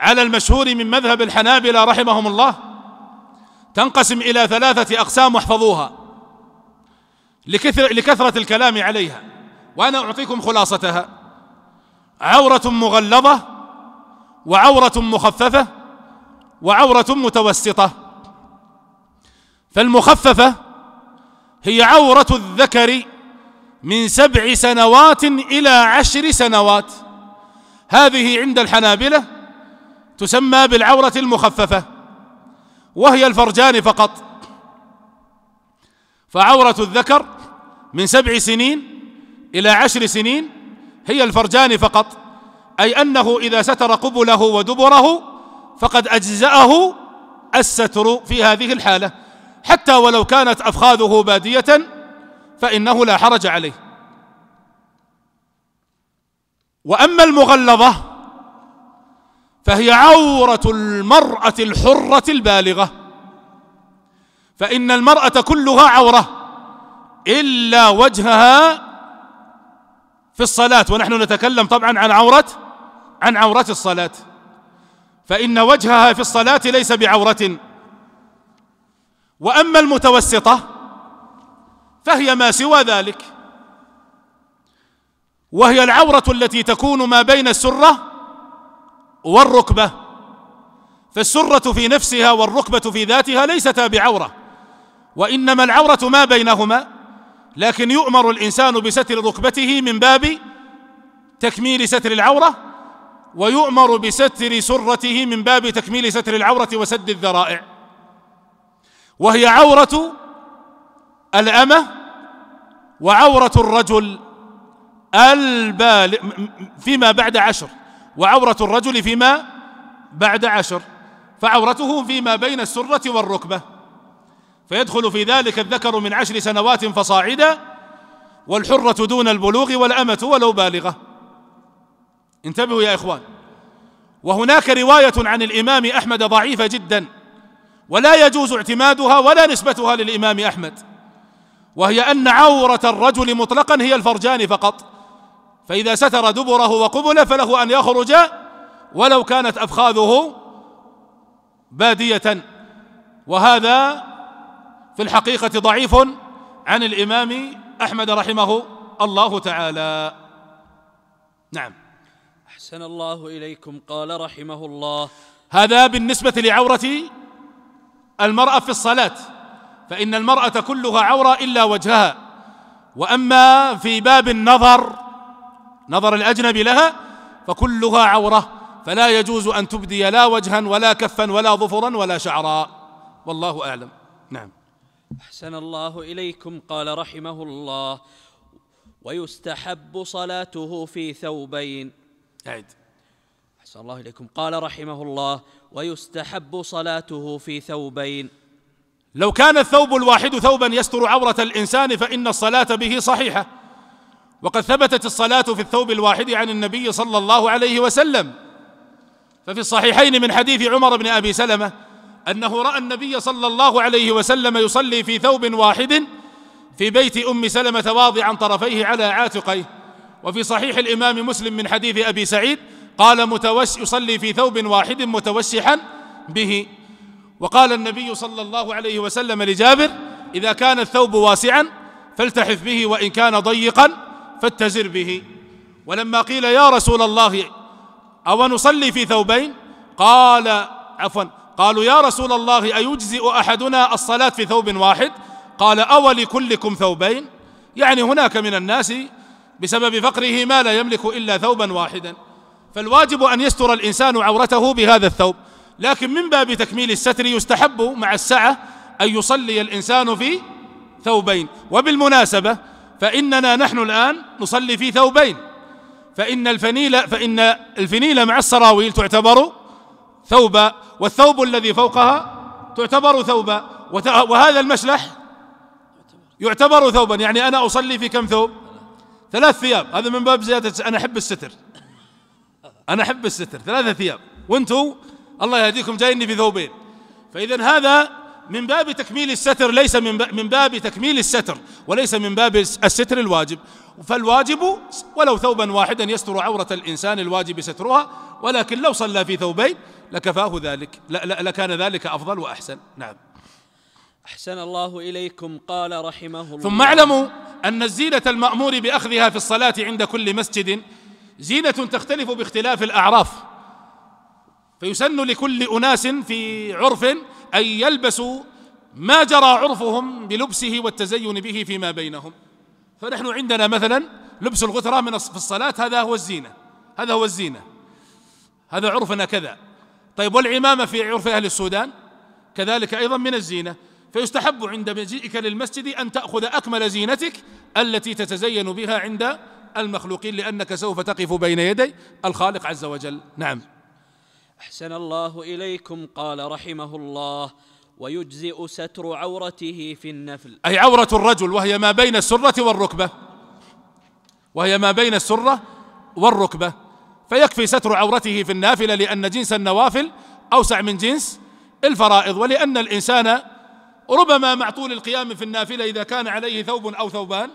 على المشهور من مذهب الحنابلة رحمهم الله تنقسم إلى ثلاثة أقسام واحفظوها لكثر لكثرة الكلام عليها وأنا أعطيكم خلاصتها عورة مغلظة وعورة مخففة وعورة متوسطة فالمخففة هي عورة الذكر من سبع سنوات إلى عشر سنوات هذه عند الحنابلة تسمى بالعورة المخففة وهي الفرجان فقط فعورة الذكر من سبع سنين إلى عشر سنين هي الفرجان فقط أي أنه إذا ستر قبله ودبره فقد أجزأه الستر في هذه الحالة حتى ولو كانت أفخاذه بادية فإنه لا حرج عليه وأما المغلظة فهي عورة المرأة الحرة البالغة فإن المرأة كلها عورة إلا وجهها في الصلاة ونحن نتكلم طبعا عن عورة عن عورة الصلاة فإن وجهها في الصلاة ليس بعورة وأما المتوسطة فهي ما سوى ذلك وهي العورة التي تكون ما بين السرة والركبه فالسره في نفسها والركبه في ذاتها ليستا بعوره وانما العوره ما بينهما لكن يؤمر الانسان بستر ركبته من باب تكميل ستر العوره ويؤمر بستر سرته من باب تكميل ستر العوره وسد الذرائع وهي عوره الامه وعوره الرجل البالغ فيما بعد عشر وعورة الرجل فيما بعد عشر فعورته فيما بين السرة والركبة فيدخل في ذلك الذكر من عشر سنوات فصاعدا والحرة دون البلوغ والأمة ولو بالغة انتبهوا يا إخوان وهناك رواية عن الإمام أحمد ضعيفة جدا ولا يجوز اعتمادها ولا نسبتها للإمام أحمد وهي أن عورة الرجل مطلقا هي الفرجان فقط فإذا ستر دبره وقبله فله أن يخرج ولو كانت أفخاذه بادية وهذا في الحقيقة ضعيف عن الإمام أحمد رحمه الله تعالى نعم أحسن الله إليكم قال رحمه الله هذا بالنسبة لعورة المرأة في الصلاة فإن المرأة كلها عورة إلا وجهها وأما في باب النظر نظر الأجنبي لها فكلها عورة فلا يجوز أن تبدي لا وجها ولا كفا ولا ظفرا ولا شعرا والله أعلم نعم أحسن الله إليكم قال رحمه الله ويستحب صلاته في ثوبين أعد أحسن الله إليكم قال رحمه الله ويستحب صلاته في ثوبين لو كان الثوب الواحد ثوبا يستر عورة الإنسان فإن الصلاة به صحيحة وقد ثبتت الصلاة في الثوب الواحد عن النبي صلى الله عليه وسلم ففي الصحيحين من حديث عمر بن أبي سلمة أنه رأى النبي صلى الله عليه وسلم يصلي في ثوب واحد في بيت أم سلمة واضعا طرفيه على عاتقيه وفي صحيح الإمام مسلم من حديث أبي سعيد قال متوس يصلي في ثوب واحد متوسحا به وقال النبي صلى الله عليه وسلم لجابر إذا كان الثوب واسعا فالتحف به وإن كان ضيقا فاتزر به ولما قيل يا رسول الله أو نصلي في ثوبين قال عفوا قالوا يا رسول الله أيجزئ أحدنا الصلاة في ثوب واحد قال أولي كلكم ثوبين يعني هناك من الناس بسبب فقره ما لا يملك إلا ثوبا واحدا فالواجب أن يستر الإنسان عورته بهذا الثوب لكن من باب تكميل الستر يستحب مع السعة أن يصلي الإنسان في ثوبين وبالمناسبة فإننا نحن الآن نصلي في ثوبين فإن الفنيلة فإن الفنيلة مع السراويل تعتبر ثوبا والثوب الذي فوقها تعتبر ثوبا وهذا المشلح يعتبر ثوبا يعني أنا أصلي في كم ثوب ثلاث ثياب هذا من باب زيادة أنا أحب الستر أنا أحب الستر ثلاثة ثياب وأنتم الله يهديكم جايني في ثوبين فإذا هذا من باب تكميل الستر ليس من من باب تكميل الستر وليس من باب الستر الواجب فالواجب ولو ثوبا واحدا يستر عورة الإنسان الواجب سترها ولكن لو صلى في ثوبين لكفاه ذلك لكان ذلك أفضل وأحسن نعم أحسن الله إليكم قال رحمه الله ثم اعلموا أن الزينة المأمور بأخذها في الصلاة عند كل مسجد زينة تختلف باختلاف الأعراف فيسن لكل اناس في عرف ان يلبسوا ما جرى عرفهم بلبسه والتزين به فيما بينهم فنحن عندنا مثلا لبس الغترة من في الصلاة هذا هو الزينة هذا هو الزينة هذا عرفنا كذا طيب والعمامة في عرف أهل السودان كذلك أيضا من الزينة فيستحب عند مجيئك للمسجد أن تأخذ أكمل زينتك التي تتزين بها عند المخلوقين لأنك سوف تقف بين يدي الخالق عز وجل نعم احسن الله اليكم قال رحمه الله ويجزئ ستر عورته في النفل اي عوره الرجل وهي ما بين السره والركبه وهي ما بين السره والركبه فيكفي ستر عورته في النافله لان جنس النوافل اوسع من جنس الفرائض ولان الانسان ربما مع طول القيام في النافله اذا كان عليه ثوب او ثوبان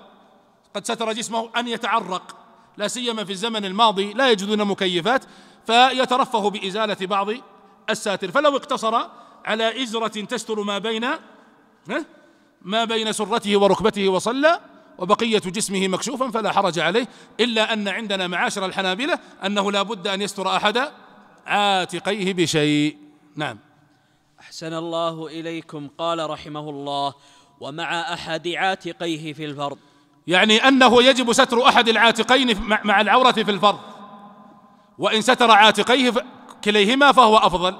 قد ستر جسمه ان يتعرق لا سيما في الزمن الماضي لا يجدون مكيفات فيترفه بإزالة بعض الساتر فلو اقتصر على إزرة تستر ما بين ما بين سرته وركبته وصلى وبقية جسمه مكشوفا فلا حرج عليه إلا أن عندنا معاشر الحنابلة أنه لا بد أن يستر أحد عاتقيه بشيء نعم أحسن الله إليكم قال رحمه الله ومع أحد عاتقيه في الفرض يعني أنه يجب ستر أحد العاتقين مع العورة في الفرض وإن ستر عاتقيه كليهما فهو أفضل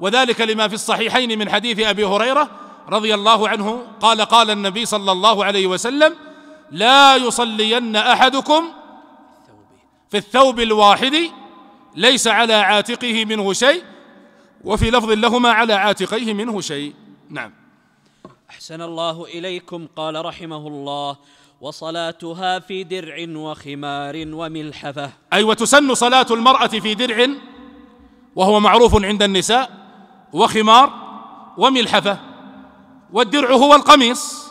وذلك لما في الصحيحين من حديث أبي هريرة رضي الله عنه قال قال النبي صلى الله عليه وسلم لا يصلين أحدكم في الثوب الواحد ليس على عاتقه منه شيء وفي لفظ لهما على عاتقيه منه شيء نعم أحسن الله إليكم قال رحمه الله وصلاتها في درع وخمار وملحفة أي أيوة، وتسن صلاة المرأة في درع وهو معروف عند النساء وخمار وملحفة والدرع هو القميص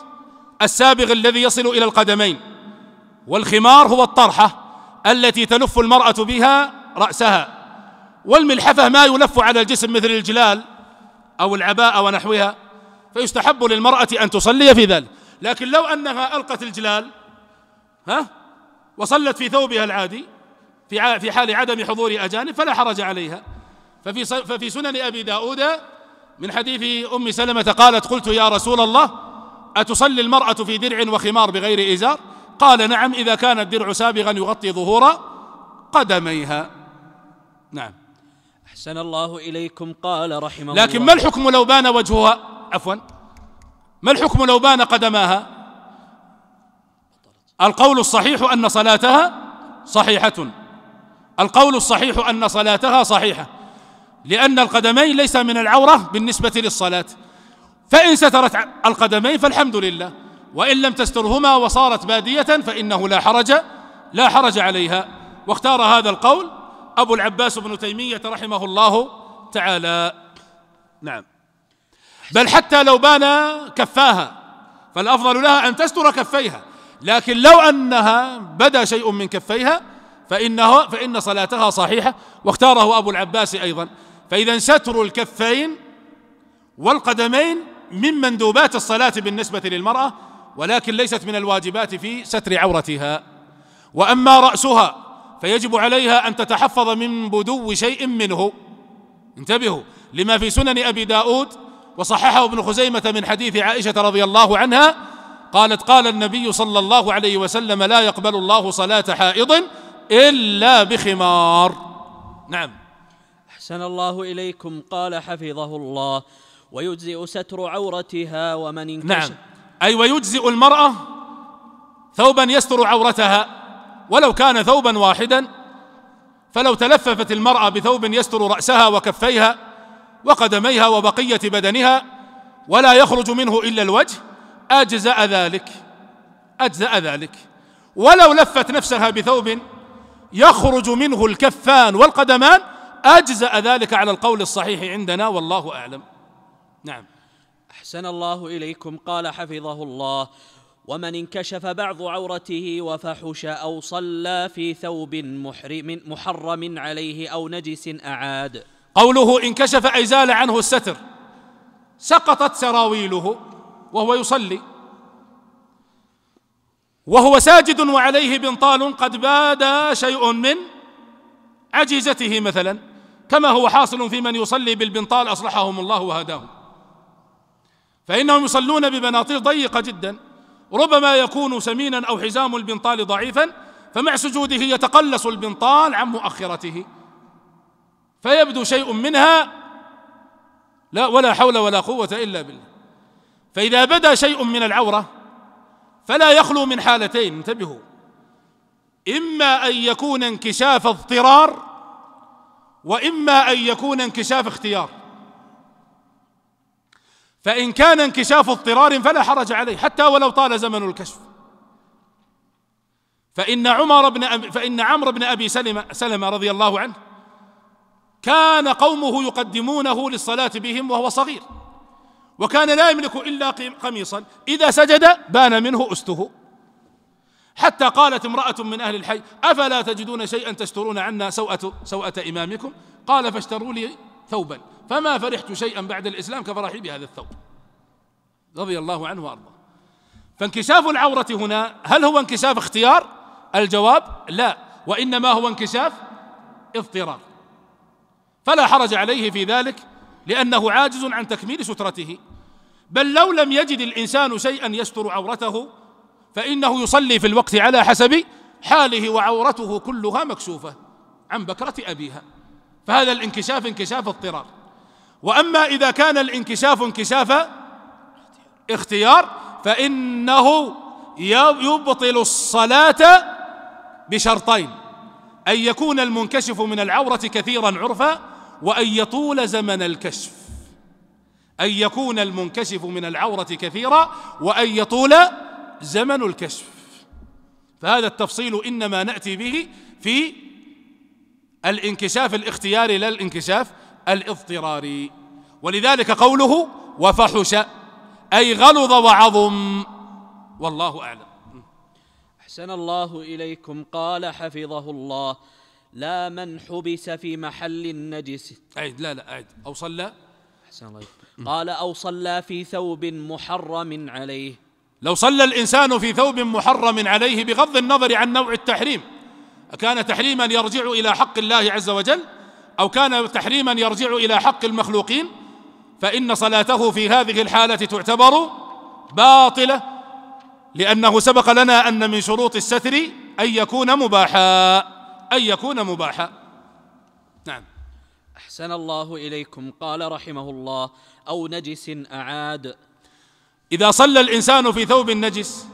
السابغ الذي يصل إلى القدمين والخمار هو الطرحة التي تلف المرأة بها رأسها والملحفة ما يلف على الجسم مثل الجلال أو العباءة ونحوها فيستحب للمرأة أن تصلي في ذلك لكن لو أنها ألقت الجلال ها وصلت في ثوبها العادي في في حال عدم حضور أجانب فلا حرج عليها ففي ففي سنن أبي داود من حديث أم سلمة قالت قلت يا رسول الله أتصلي المرأة في درع وخمار بغير إزار قال نعم إذا كان الدرع سابغا يغطي ظهور قدميها نعم أحسن الله إليكم قال رحمه لكن الله لكن ما الحكم لو بان وجهها عفوا ما الحكم لو بان قدماها القول الصحيح أن صلاتها صحيحة القول الصحيح أن صلاتها صحيحة لأن القدمين ليس من العورة بالنسبة للصلاة فإن سترت القدمين فالحمد لله وإن لم تسترهما وصارت بادية فإنه لا حرج لا حرج عليها واختار هذا القول أبو العباس بن تيمية رحمه الله تعالى نعم بل حتى لو بان كفاها فالافضل لها ان تستر كفيها لكن لو انها بدا شيء من كفيها فانه فان صلاتها صحيحه واختاره ابو العباس ايضا فاذا ستر الكفين والقدمين من مندوبات الصلاه بالنسبه للمراه ولكن ليست من الواجبات في ستر عورتها واما راسها فيجب عليها ان تتحفظ من بدو شيء منه انتبهوا لما في سنن ابي داود وصححه ابن خزيمة من حديث عائشة رضي الله عنها قالت قال النبي صلى الله عليه وسلم لا يقبل الله صلاة حائض إلا بخمار نعم أحسن الله إليكم قال حفظه الله ويجزئ ستر عورتها ومن انكشف نعم أي ويجزئ المرأة ثوبا يستر عورتها ولو كان ثوبا واحدا فلو تلففت المرأة بثوب يستر رأسها وكفيها وقدميها وبقيه بدنها ولا يخرج منه الا الوجه اجزا ذلك اجزا ذلك ولو لفت نفسها بثوب يخرج منه الكفان والقدمان اجزا ذلك على القول الصحيح عندنا والله اعلم نعم احسن الله اليكم قال حفظه الله ومن انكشف بعض عورته وفحش او صلى في ثوب محرم محرم عليه او نجس اعاد قوله إن كشف أي زال عنه الستر سقطت سراويله وهو يصلي وهو ساجد وعليه بنطال قد باد شيء من عجيزته مثلا كما هو حاصل في من يصلي بالبنطال أصلحهم الله وهداهم فإنهم يصلون ببناطيل ضيقة جدا ربما يكون سمينا أو حزام البنطال ضعيفا فمع سجوده يتقلص البنطال عن مؤخرته فيبدو شيء منها لا ولا حول ولا قوة إلا بالله فإذا بدا شيء من العورة فلا يخلو من حالتين انتبهوا إما أن يكون انكشاف اضطرار وإما أن يكون انكشاف اختيار فإن كان انكشاف اضطرار فلا حرج عليه حتى ولو طال زمن الكشف فإن عمر بن أبي فإن عمرو بن أبي سلمة سلمة رضي الله عنه كان قومه يقدمونه للصلاة بهم وهو صغير وكان لا يملك إلا قميصا إذا سجد بان منه أسته حتى قالت امرأة من أهل الحي أفلا تجدون شيئا تشترون عنا سوءة, سوءة إمامكم قال فاشتروا لي ثوبا فما فرحت شيئا بعد الإسلام كفرحي بهذا الثوب رضي الله عنه وأرضاه فانكشاف العورة هنا هل هو انكشاف اختيار الجواب لا وإنما هو انكشاف اضطرار فلا حرج عليه في ذلك لأنه عاجز عن تكميل سترته بل لو لم يجد الإنسان شيئا يستر عورته فإنه يصلي في الوقت على حسب حاله وعورته كلها مكشوفة عن بكرة أبيها فهذا الانكشاف انكشاف اضطرار وأما إذا كان الانكشاف انكشاف اختيار فإنه يبطل الصلاة بشرطين أن يكون المنكشف من العورة كثيرا عرفا وأن يطول زمن الكشف أن يكون المنكشف من العورة كثيرا وأن يطول زمن الكشف فهذا التفصيل إنما نأتي به في الانكشاف الاختياري لا الانكشاف الاضطراري ولذلك قوله وفحش أي غلظ وعظم والله أعلم أحسن الله إليكم قال حفظه الله لا من حبس في محل النجس أعد لا لا أعد أو صلى أحسن الله قال أو صلى في ثوب محرم عليه لو صلى الإنسان في ثوب محرم عليه بغض النظر عن نوع التحريم أكان تحريما يرجع إلى حق الله عز وجل أو كان تحريما يرجع إلى حق المخلوقين فإن صلاته في هذه الحالة تعتبر باطلة لأنه سبق لنا أن من شروط الستر أن يكون مباحا أن يكون مباحا نعم أحسن الله إليكم قال رحمه الله أو نجس أعاد إذا صلى الإنسان في ثوب نجس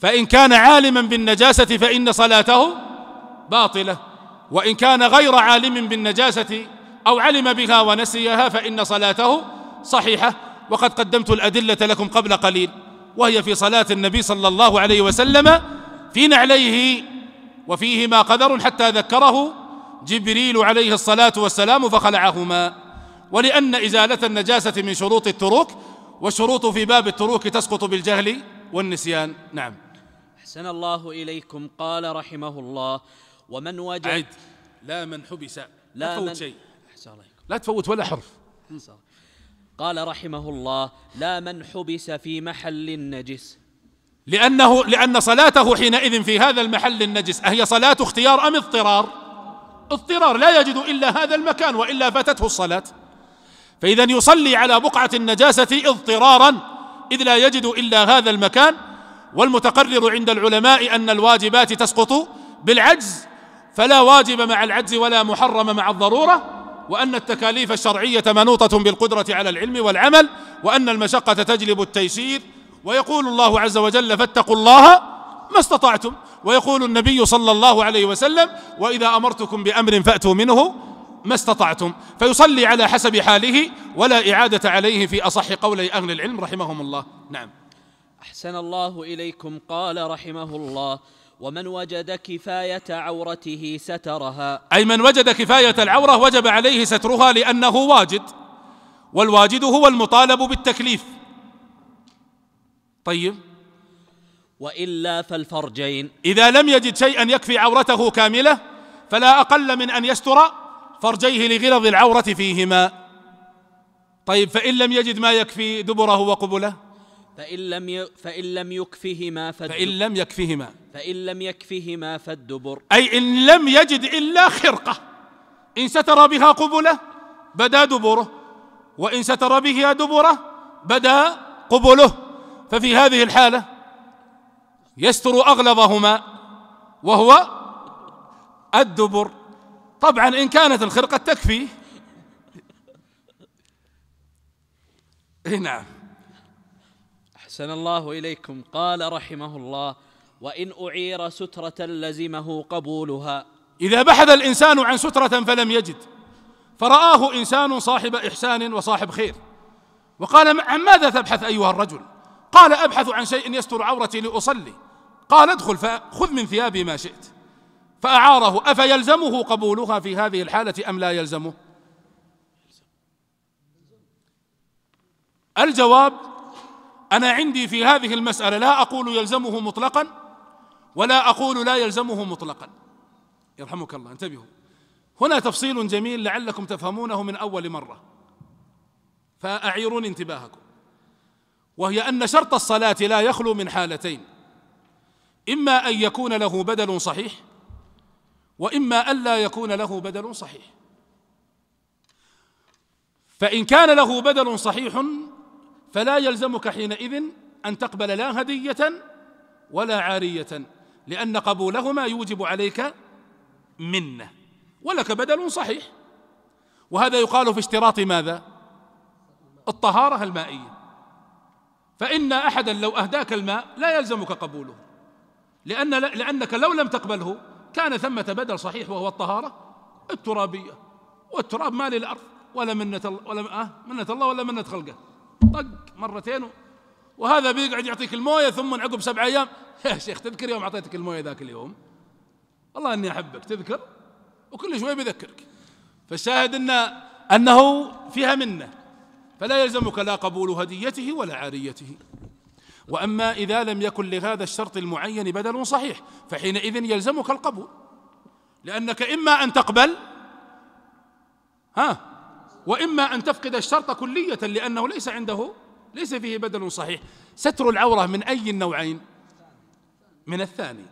فإن كان عالما بالنجاسة فإن صلاته باطلة وإن كان غير عالم بالنجاسة أو علم بها ونسيها فإن صلاته صحيحة وقد قدمت الأدلة لكم قبل قليل وهي في صلاة النبي صلى الله عليه وسلم في نعليه وفيهما قدر حتى ذكره جبريل عليه الصلاة والسلام فخلعهما ولأن إزالة النجاسة من شروط التروك والشروط في باب التروك تسقط بالجهل والنسيان نعم أحسن الله إليكم قال رحمه الله ومن وجد عد لا من حبس لا, لا تفوت من شيء أحسن الله لا تفوت ولا حرف قال رحمه الله لا من حبس في محل نجس لأنه لأن صلاته حينئذ في هذا المحل النجس أهي صلاة اختيار أم اضطرار اضطرار لا يجد إلا هذا المكان وإلا فاتته الصلاة فإذا يصلي على بقعة النجاسة اضطرارا إذ لا يجد إلا هذا المكان والمتقرر عند العلماء أن الواجبات تسقط بالعجز فلا واجب مع العجز ولا محرم مع الضرورة وأن التكاليف الشرعية منوطة بالقدرة على العلم والعمل وأن المشقة تجلب التيسير ويقول الله عز وجل فاتقوا الله ما استطعتم ويقول النبي صلى الله عليه وسلم واذا امرتكم بامر فاتوا منه ما استطعتم فيصلي على حسب حاله ولا اعاده عليه في اصح قولي اهل العلم رحمهم الله نعم احسن الله اليكم قال رحمه الله ومن وجد كفاية عورته سترها أي من وجد كفاية العورة وجب عليه سترها لأنه واجد والواجد هو المطالب بالتكليف طيب والا فالفرجين اذا لم يجد شيئا يكفي عورته كامله فلا اقل من ان يستر فرجيه لغلظ العوره فيهما طيب فان لم يجد ما يكفي دبره وقبله فإن لم ي... فإن لم يكفهما فالدبر فإن لم يكفهما فإن لم يكفهما فالدبر أي إن لم يجد إلا خرقة إن ستر بها قبله بدا دبره وإن ستر بها دبره بدا قبله ففي هذه الحالة يستر أغلظهما وهو الدبر طبعا إن كانت الخرقة تكفي نعم أحسن الله إليكم قال رحمه الله وإن أعير سترة لزمه قبولها إذا بحث الإنسان عن سترة فلم يجد فرآه إنسان صاحب إحسان وصاحب خير وقال عن ماذا تبحث أيها الرجل قال أبحث عن شيء يستر عورتي لأصلي قال ادخل فخذ من ثيابي ما شئت فأعاره أفيلزمه قبولها في هذه الحالة أم لا يلزمه الجواب أنا عندي في هذه المسألة لا أقول يلزمه مطلقا ولا أقول لا يلزمه مطلقا يرحمك الله انتبهوا هنا تفصيل جميل لعلكم تفهمونه من أول مرة فاعيروني انتباهكم وهي أن شرط الصلاة لا يخلو من حالتين إما أن يكون له بدل صحيح وإما ألا يكون له بدل صحيح فإن كان له بدل صحيح فلا يلزمك حينئذ أن تقبل لا هدية ولا عارية لأن قبولهما يوجب عليك منة ولك بدل صحيح وهذا يقال في اشتراط ماذا؟ الطهارة المائية فإن أحدا لو أهداك الماء لا يلزمك قبوله لأن لأنك لو لم تقبله كان ثمة بدل صحيح وهو الطهارة الترابية والتراب ما للأرض ولا منة ولا آه، منة الله ولا منة خلقه طق مرتين وهذا بيقعد يعطيك المويه ثم عقب سبع ايام يا شيخ تذكر يوم اعطيتك المويه ذاك اليوم والله اني احبك تذكر وكل شوي بيذكرك فالشاهد ان انه فيها منه فلا يلزمك لا قبول هديته ولا عاريته واما اذا لم يكن لهذا الشرط المعين بدل صحيح فحينئذ يلزمك القبول لانك اما ان تقبل ها واما ان تفقد الشرط كليه لانه ليس عنده ليس فيه بدل صحيح ستر العوره من اي النوعين من الثاني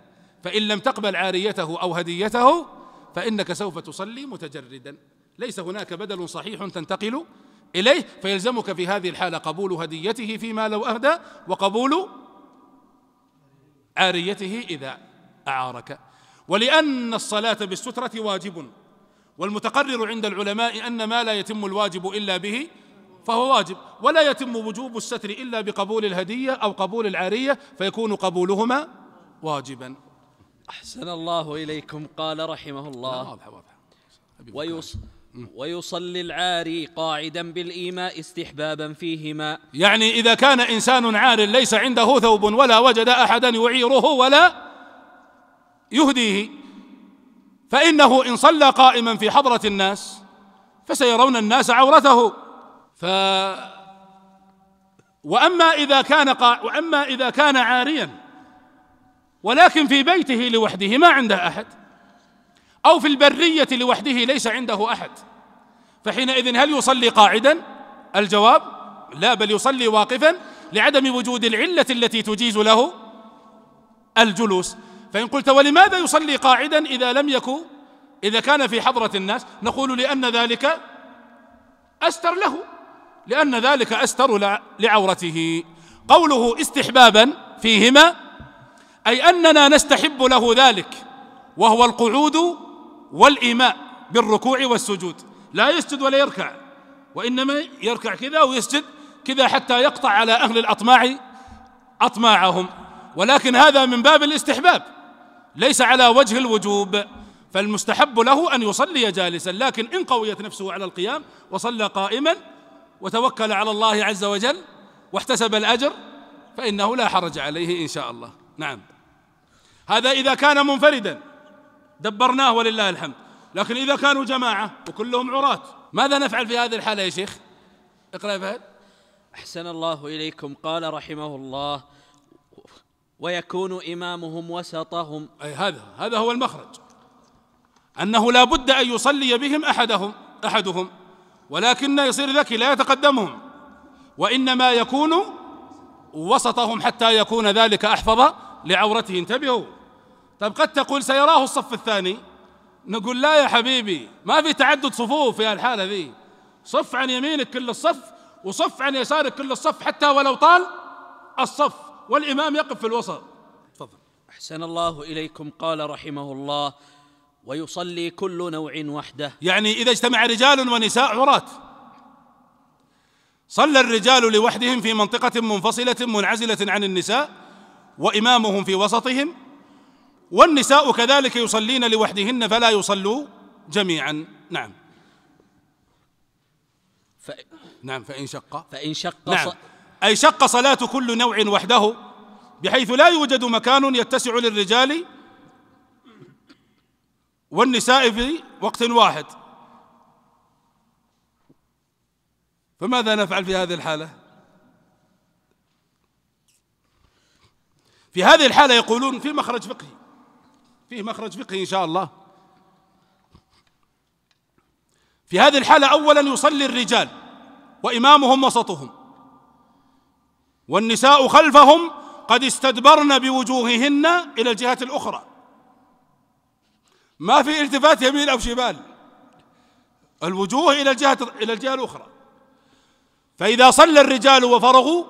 فان لم تقبل عاريته او هديته فانك سوف تصلي متجردا ليس هناك بدل صحيح تنتقل إليه فيلزمك في هذه الحالة قبول هديته فيما لو أهدى وقبول عاريته إذا أعارك ولأن الصلاة بالسترة واجب والمتقرر عند العلماء أن ما لا يتم الواجب إلا به فهو واجب ولا يتم وجوب الستر إلا بقبول الهدية أو قبول العارية فيكون قبولهما واجبا أحسن الله إليكم قال رحمه الله واضح واضح ويوص ويصلي العاري قاعدا بالإيماء استحبابا فيهما يعني إذا كان إنسان عار ليس عنده ثوب ولا وجد أحدا يعيره ولا يهديه فإنه إن صلى قائما في حضرة الناس فسيرون الناس عورته ف وأما إذا كان قا... وأما إذا كان عاريا ولكن في بيته لوحده ما عنده أحد أو في البرية لوحده ليس عنده أحد فحينئذ هل يصلي قاعدا الجواب لا بل يصلي واقفا لعدم وجود العلة التي تجيز له الجلوس فإن قلت ولماذا يصلي قاعدا إذا لم يكن إذا كان في حضرة الناس نقول لأن ذلك أستر له لأن ذلك أستر لعورته قوله استحبابا فيهما أي أننا نستحب له ذلك وهو القعود والإيماء بالركوع والسجود لا يسجد ولا يركع وإنما يركع كذا ويسجد كذا حتى يقطع على أهل الأطماع أطماعهم ولكن هذا من باب الاستحباب ليس على وجه الوجوب فالمستحب له أن يصلي جالسا لكن إن قويت نفسه على القيام وصلى قائما وتوكل على الله عز وجل واحتسب الأجر فإنه لا حرج عليه إن شاء الله نعم هذا إذا كان منفردا دبرناه ولله الحمد لكن إذا كانوا جماعة وكلهم عراة ماذا نفعل في هذه الحالة يا شيخ اقرأ فهد أحسن الله إليكم قال رحمه الله ويكون إمامهم وسطهم أي هذا هذا هو المخرج أنه لا بد أن يصلي بهم أحدهم أحدهم ولكن يصير ذكي لا يتقدمهم وإنما يكون وسطهم حتى يكون ذلك أحفظ لعورته انتبهوا طيب قد تقول سيراه الصف الثاني نقول لا يا حبيبي ما في تعدد صفوف في الحالة ذي صف عن يمينك كل الصف وصف عن يسارك كل الصف حتى ولو طال الصف والإمام يقف في الوسط تفضل أحسن الله إليكم قال رحمه الله ويصلي كل نوع وحده يعني إذا اجتمع رجال ونساء عراة صلى الرجال لوحدهم في منطقة منفصلة منعزلة عن النساء وإمامهم في وسطهم والنساء كذلك يصلين لوحدهن فلا يصلوا جميعا نعم ف... نعم فإن شق فإن شق نعم ص... أي شق صلاة كل نوع وحده بحيث لا يوجد مكان يتسع للرجال والنساء في وقت واحد فماذا نفعل في هذه الحالة في هذه الحالة يقولون في مخرج فقهي فيه مخرج فقهي إن شاء الله في هذه الحالة أولا يصلي الرجال وإمامهم وسطهم والنساء خلفهم قد استدبرن بوجوههن إلى الجهة الأخرى ما في التفات يمين أو شمال الوجوه إلى الجهة إلى الجهة الأخرى فإذا صلى الرجال وفرغوا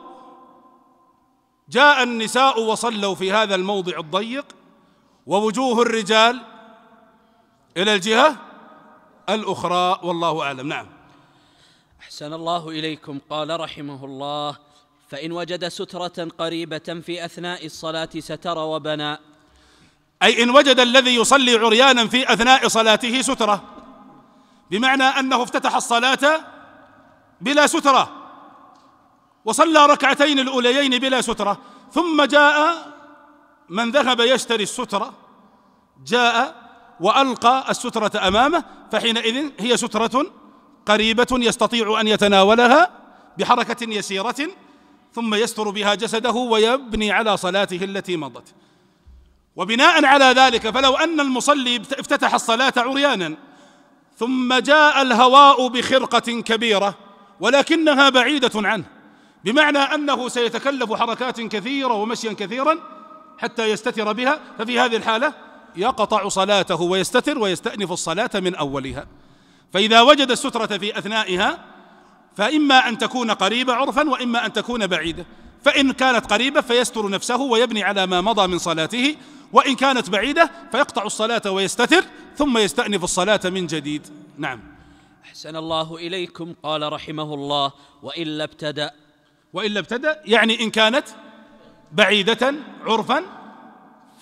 جاء النساء وصلوا في هذا الموضع الضيق ووجوه الرجال إلى الجهة الأخرى والله أعلم نعم أحسن الله إليكم قال رحمه الله فإن وجد سترة قريبة في أثناء الصلاة ستر وبنى أي إن وجد الذي يصلي عريانا في أثناء صلاته سترة بمعنى أنه افتتح الصلاة بلا سترة وصلى ركعتين الأوليين بلا سترة ثم جاء من ذهب يشتري السترة جاء وألقى السترة أمامه فحينئذ هي سترة قريبة يستطيع أن يتناولها بحركة يسيرة ثم يستر بها جسده ويبني على صلاته التي مضت وبناء على ذلك فلو أن المصلي افتتح الصلاة عريانا ثم جاء الهواء بخرقة كبيرة ولكنها بعيدة عنه بمعنى أنه سيتكلف حركات كثيرة ومشيا كثيرا حتى يستتر بها ففي هذه الحالة يقطع صلاته ويستتر ويستأنف الصلاة من أولها فإذا وجد السترة في أثنائها فإما أن تكون قريبة عرفا وإما أن تكون بعيدة فإن كانت قريبة فيستر نفسه ويبني على ما مضى من صلاته وإن كانت بعيدة فيقطع الصلاة ويستتر ثم يستأنف الصلاة من جديد نعم أحسن الله إليكم قال رحمه الله وإلا ابتدأ وإلا ابتدأ يعني إن كانت بعيدة عرفا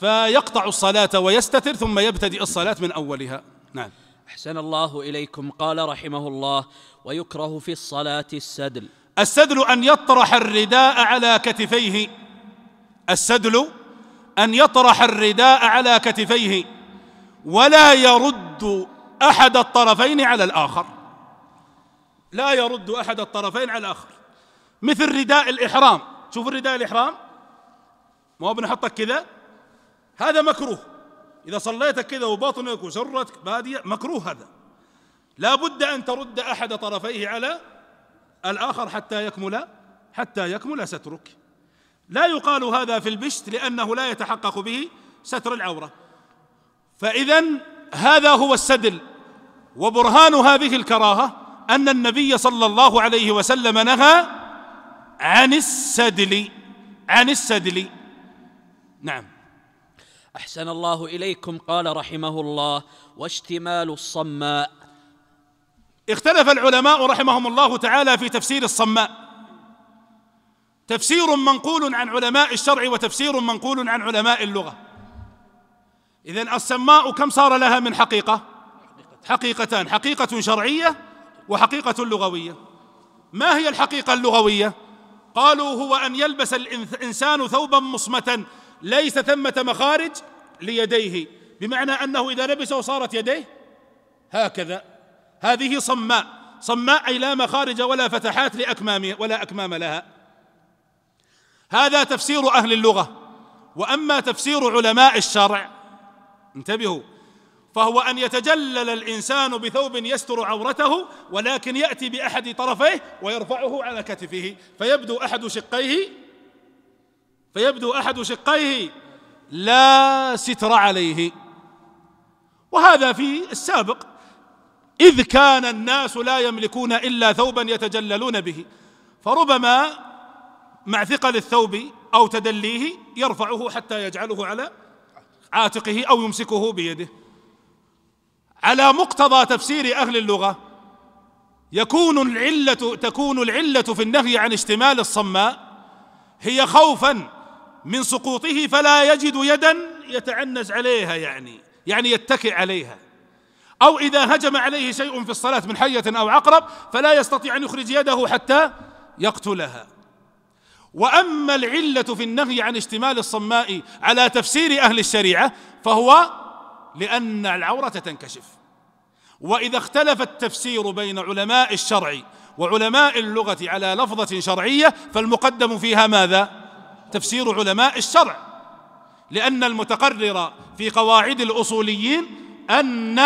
فيقطع الصلاة ويستتر ثم يبتدئ الصلاة من أولها نعم أحسن الله إليكم قال رحمه الله ويكره في الصلاة السدل السدل أن يطرح الرداء على كتفيه السدل أن يطرح الرداء على كتفيه ولا يرد أحد الطرفين على الآخر لا يرد أحد الطرفين على الآخر مثل رداء الإحرام شوف الرداء الإحرام ما هو بنحطك كذا هذا مكروه إذا صليتك كذا وبطنك وسرتك بادية مكروه هذا لا بد أن ترد أحد طرفيه على الآخر حتى يكمل حتى يكمل سترك لا يقال هذا في البشت لأنه لا يتحقق به ستر العورة فإذا هذا هو السدل وبرهان هذه الكراهة أن النبي صلى الله عليه وسلم نهى عن السدل عن السدل نعم احسن الله اليكم قال رحمه الله واشتمال الصماء اختلف العلماء رحمهم الله تعالى في تفسير الصماء تفسير منقول عن علماء الشرع وتفسير منقول عن علماء اللغه اذا السماء كم صار لها من حقيقه حقيقتان حقيقه شرعيه وحقيقه لغويه ما هي الحقيقه اللغويه قالوا هو ان يلبس الانسان ثوبا مصمتا ليس ثمة مخارج ليديه بمعنى أنه إذا لبسه صارت يديه هكذا هذه صماء صماء أي لا مخارج ولا فتحات لأكمامها ولا أكمام لها هذا تفسير أهل اللغة وأما تفسير علماء الشرع انتبهوا فهو أن يتجلل الإنسان بثوب يستر عورته ولكن يأتي بأحد طرفيه ويرفعه على كتفه فيبدو أحد شقيه فيبدو احد شقيه لا ستر عليه وهذا في السابق اذ كان الناس لا يملكون الا ثوبا يتجللون به فربما مع ثقل الثوب او تدليه يرفعه حتى يجعله على عاتقه او يمسكه بيده على مقتضى تفسير اهل اللغه يكون العله تكون العله في النهي عن اشتمال الصماء هي خوفا من سقوطه فلا يجد يدا يتعنز عليها يعني يعني يتكئ عليها أو إذا هجم عليه شيء في الصلاة من حية أو عقرب فلا يستطيع أن يخرج يده حتى يقتلها وأما العلة في النهي عن اشتمال الصماء على تفسير أهل الشريعة فهو لأن العورة تنكشف وإذا اختلف التفسير بين علماء الشرع وعلماء اللغة على لفظة شرعية فالمقدم فيها ماذا؟ تفسير علماء الشرع لأن المتقرر في قواعد الأصوليين أن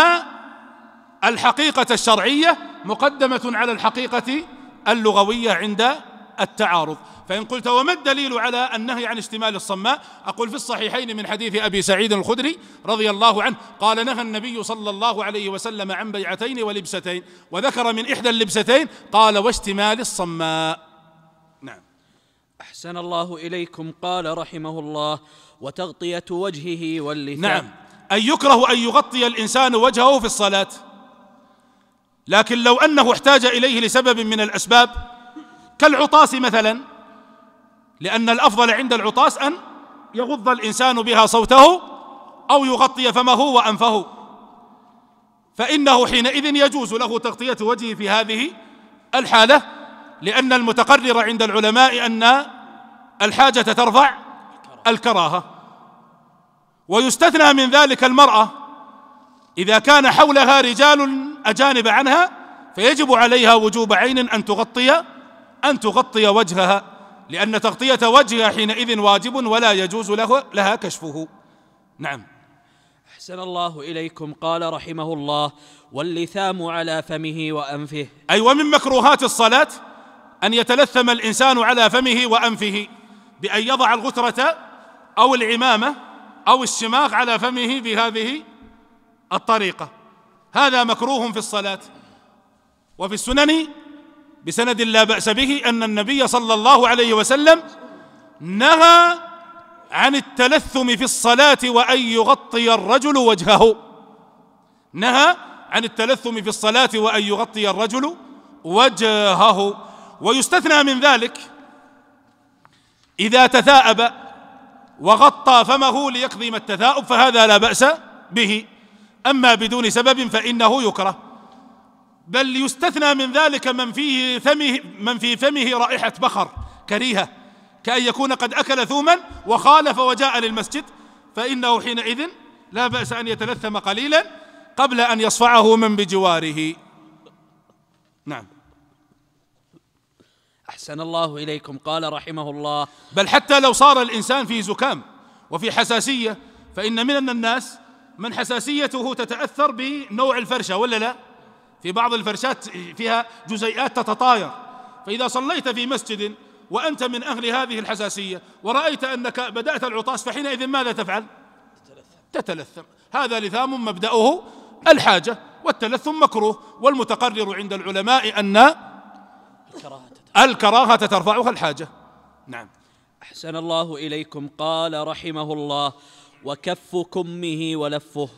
الحقيقة الشرعية مقدمة على الحقيقة اللغوية عند التعارض فإن قلت وما الدليل على النهي عن اشتمال الصماء أقول في الصحيحين من حديث أبي سعيد الخدري رضي الله عنه قال نهى النبي صلى الله عليه وسلم عن بيعتين ولبستين وذكر من إحدى اللبستين قال واشتمال الصماء احسن الله اليكم قال رحمه الله وتغطيه وجهه واللثام نعم أن يكره ان يغطي الانسان وجهه في الصلاه لكن لو انه احتاج اليه لسبب من الاسباب كالعطاس مثلا لان الافضل عند العطاس ان يغض الانسان بها صوته او يغطي فمه وانفه فانه حينئذ يجوز له تغطيه وجهه في هذه الحاله لأن المتقرر عند العلماء أن الحاجة ترفع الكراهة ويستثنى من ذلك المرأة إذا كان حولها رجال أجانب عنها فيجب عليها وجوب عين أن تغطي أن تغطي وجهها لأن تغطية وجهها حينئذ واجب ولا يجوز له لها كشفه نعم أحسن الله إليكم قال رحمه الله واللثام على فمه وأنفه أي أيوة ومن مكروهات الصلاة ان يتلثم الانسان على فمه وانفه بان يضع الغتره او العمامه او الشماغ على فمه بهذه الطريقه هذا مكروه في الصلاه وفي السنن بسند لا باس به ان النبي صلى الله عليه وسلم نهى عن التلثم في الصلاه وان يغطي الرجل وجهه نهى عن التلثم في الصلاه وان يغطي الرجل وجهه ويستثنى من ذلك إذا تثاءب وغطى فمه ليقضي ما التثاؤب فهذا لا بأس به أما بدون سبب فإنه يكره بل يستثنى من ذلك من في فمه من في فمه رائحة بخر كريهة كأن يكون قد أكل ثوما وخالف وجاء للمسجد فإنه حينئذ لا بأس أن يتلثم قليلا قبل أن يصفعه من بجواره نعم أحسن الله إليكم قال رحمه الله بل حتى لو صار الإنسان في زكام وفي حساسية فإن من الناس من حساسيته تتأثر بنوع الفرشة ولا لا في بعض الفرشات فيها جزيئات تتطاير فإذا صليت في مسجد وأنت من أهل هذه الحساسية ورأيت أنك بدأت العطاس فحينئذ ماذا تفعل تتلثم هذا لثام مبدأه الحاجة والتلثم مكروه والمتقرر عند العلماء أن الكراهة الكراهة ترفعها الحاجة نعم أحسن الله إليكم قال رحمه الله وكف كمه ولفه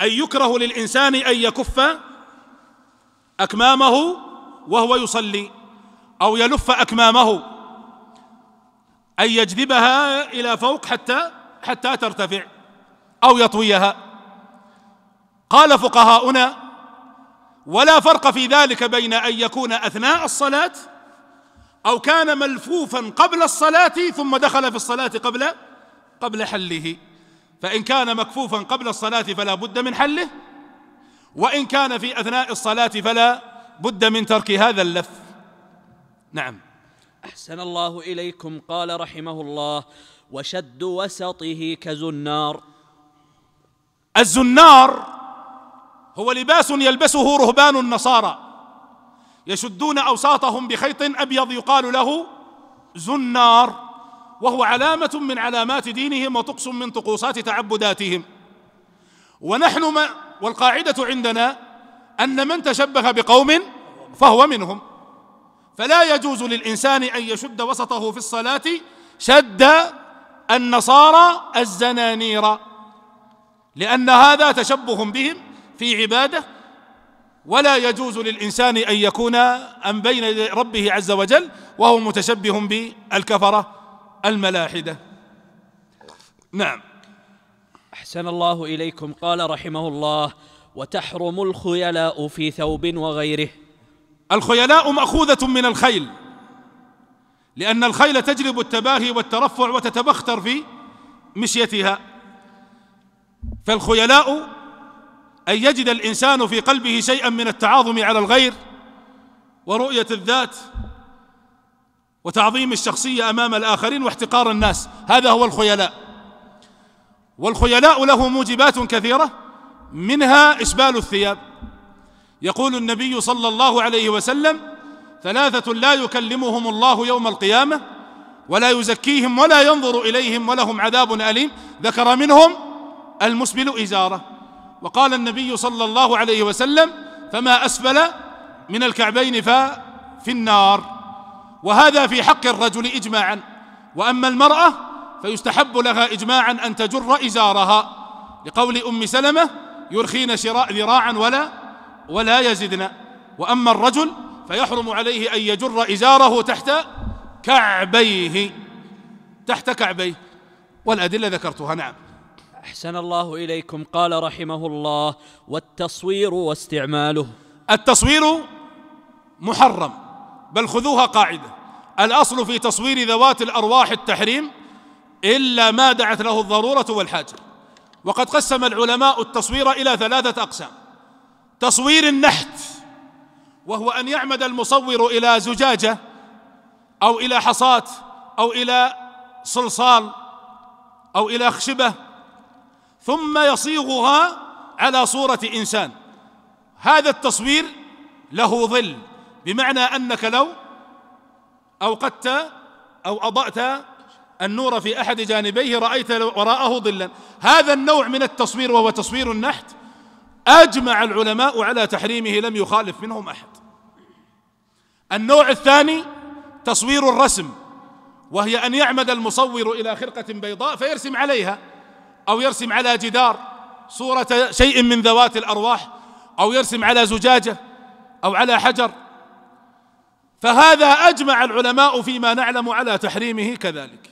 أي يكره للإنسان أن يكف أكمامه وهو يصلي أو يلف أكمامه أن يجذبها إلى فوق حتى حتى ترتفع أو يطويها قال فقهاؤنا ولا فرق في ذلك بين أن يكون أثناء الصلاة أو كان ملفوفا قبل الصلاة ثم دخل في الصلاة قبل قبل حله فإن كان مكفوفا قبل الصلاة فلا بد من حله وإن كان في أثناء الصلاة فلا بد من ترك هذا اللف نعم أحسن الله إليكم قال رحمه الله وشد وسطه كزنار الزنار هو لباس يلبسه رهبان النصارى يشدون اوساطهم بخيط ابيض يقال له زنار وهو علامه من علامات دينهم وطقس من طقوسات تعبداتهم ونحن ما والقاعده عندنا ان من تشبه بقوم فهو منهم فلا يجوز للانسان ان يشد وسطه في الصلاه شد النصارى الزنانير لان هذا تشبه بهم في عباده ولا يجوز للإنسان أن يكون أم بين ربه عز وجل وهو متشبه بالكفرة الملاحدة نعم أحسن الله إليكم قال رحمه الله وتحرم الخيلاء في ثوب وغيره الخيلاء مأخوذة من الخيل لأن الخيل تجلب التباهي والترفع وتتبختر في مشيتها فالخيلاء أن يجد الإنسان في قلبه شيئا من التعاظم على الغير ورؤية الذات وتعظيم الشخصية أمام الآخرين واحتقار الناس هذا هو الخيلاء والخيلاء له موجبات كثيرة منها إسبال الثياب يقول النبي صلى الله عليه وسلم ثلاثة لا يكلمهم الله يوم القيامة ولا يزكيهم ولا ينظر إليهم ولهم عذاب أليم ذكر منهم المسبل إزاره وقال النبي صلى الله عليه وسلم فما أسفل من الكعبين ففي النار وهذا في حق الرجل إجماعا وأما المرأة فيستحب لها إجماعا أن تجر إزارها لقول أم سلمة يرخين شراء ذراعا ولا ولا يزدن وأما الرجل فيحرم عليه أن يجر إزاره تحت كعبيه تحت كعبيه والأدلة ذكرتها نعم أحسن الله إليكم قال رحمه الله والتصوير واستعماله التصوير محرم بل خذوها قاعدة الأصل في تصوير ذوات الأرواح التحريم إلا ما دعت له الضرورة والحاجة وقد قسم العلماء التصوير إلى ثلاثة أقسام تصوير النحت وهو أن يعمد المصور إلى زجاجة أو إلى حصاة أو إلى صلصال أو إلى خشبة ثم يصيغها على صورة إنسان هذا التصوير له ظل بمعنى أنك لو أوقدت أو أضأت النور في أحد جانبيه رأيت وراءه ظلا هذا النوع من التصوير وهو تصوير النحت أجمع العلماء على تحريمه لم يخالف منهم أحد النوع الثاني تصوير الرسم وهي أن يعمد المصور إلى خرقة بيضاء فيرسم عليها أو يرسم على جدار صورة شيء من ذوات الأرواح أو يرسم على زجاجة أو على حجر فهذا أجمع العلماء فيما نعلم على تحريمه كذلك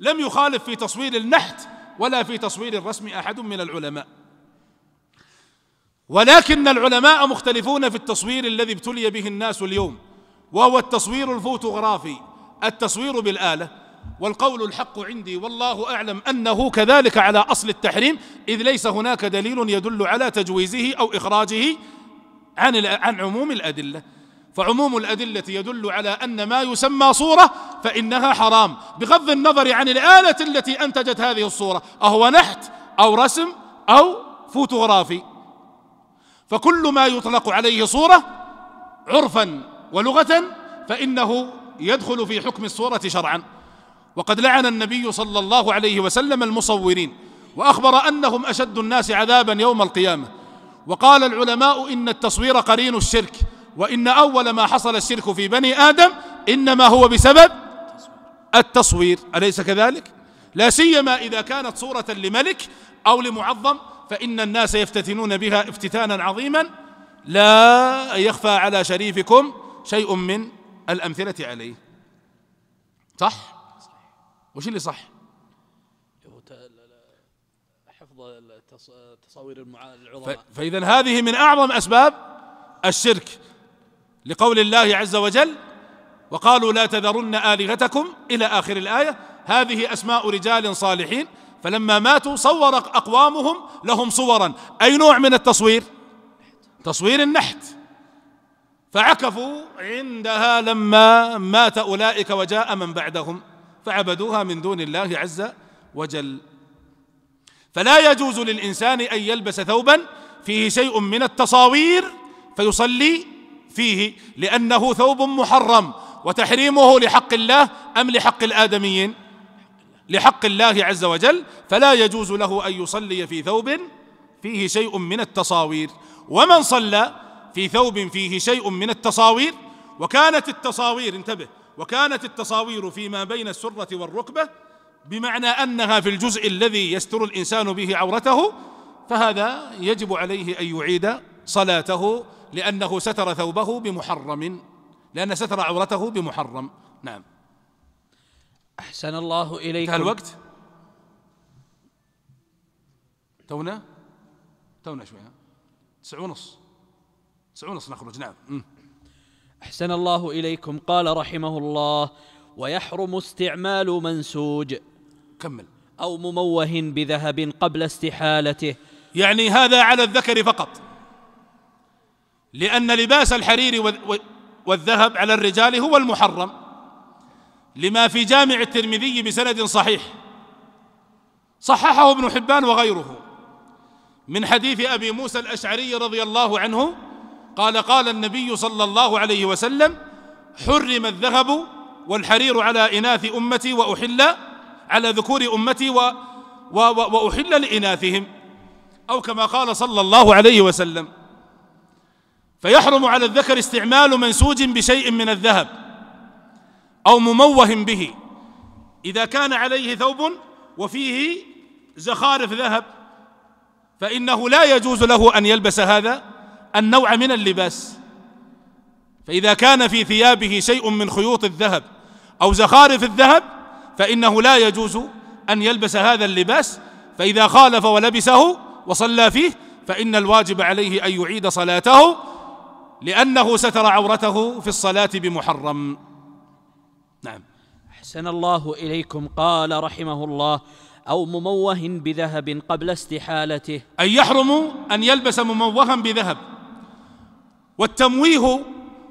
لم يخالف في تصوير النحت ولا في تصوير الرسم أحد من العلماء ولكن العلماء مختلفون في التصوير الذي ابتلي به الناس اليوم وهو التصوير الفوتوغرافي التصوير بالآلة والقول الحق عندي والله أعلم أنه كذلك على أصل التحريم إذ ليس هناك دليل يدل على تجويزه أو إخراجه عن عن عموم الأدلة فعموم الأدلة يدل على أن ما يسمى صورة فإنها حرام بغض النظر عن الآلة التي أنتجت هذه الصورة أهو نحت أو رسم أو فوتوغرافي فكل ما يطلق عليه صورة عرفا ولغة فإنه يدخل في حكم الصورة شرعا وقد لعن النبي صلى الله عليه وسلم المصورين واخبر انهم اشد الناس عذابا يوم القيامه وقال العلماء ان التصوير قرين الشرك وان اول ما حصل الشرك في بني ادم انما هو بسبب التصوير اليس كذلك لا سيما اذا كانت صوره لملك او لمعظم فان الناس يفتتنون بها افتتانا عظيما لا يخفى على شريفكم شيء من الامثله عليه صح وش اللي صح؟ حفظ تصاوير العظماء فإذا هذه من أعظم أسباب الشرك لقول الله عز وجل وقالوا لا تذرن آلهتكم إلى آخر الآية هذه أسماء رجال صالحين فلما ماتوا صور أقوامهم لهم صورا أي نوع من التصوير تصوير النحت فعكفوا عندها لما مات أولئك وجاء من بعدهم فعبدوها من دون الله عز وجل فلا يجوز للانسان ان يلبس ثوبا فيه شيء من التصاوير فيصلي فيه لانه ثوب محرم وتحريمه لحق الله ام لحق الادميين لحق الله عز وجل فلا يجوز له ان يصلي في ثوب فيه شيء من التصاوير ومن صلى في ثوب فيه شيء من التصاوير وكانت التصاوير انتبه وكانت التصاوير فيما بين السرة والركبة بمعنى أنها في الجزء الذي يستر الإنسان به عورته فهذا يجب عليه أن يعيد صلاته لأنه ستر ثوبه بمحرم لأن ستر عورته بمحرم نعم أحسن الله إليكم انتهى الوقت تونا تونا شوية تسع ونص تسع ونص نخرج نعم م. أحسن الله إليكم قال رحمه الله ويحرم استعمال منسوج كمل أو مموه بذهب قبل استحالته يعني هذا على الذكر فقط لأن لباس الحرير والذهب على الرجال هو المحرم لما في جامع الترمذي بسند صحيح صححه ابن حبان وغيره من حديث أبي موسى الأشعري رضي الله عنه قال قال النبي صلى الله عليه وسلم حرم الذهب والحرير على إناث أمتي وأحل على ذكور أمتي و و وأحل لإناثهم أو كما قال صلى الله عليه وسلم فيحرم على الذكر استعمال منسوج بشيء من الذهب أو مموه به إذا كان عليه ثوب وفيه زخارف ذهب فإنه لا يجوز له أن يلبس هذا النوع من اللباس فإذا كان في ثيابه شيء من خيوط الذهب أو زخارف الذهب فإنه لا يجوز أن يلبس هذا اللباس فإذا خالف ولبسه وصلى فيه فإن الواجب عليه أن يعيد صلاته لأنه ستر عورته في الصلاة بمحرم نعم أحسن الله إليكم قال رحمه الله أو مموه بذهب قبل استحالته أن يحرم أن يلبس مموها بذهب والتمويه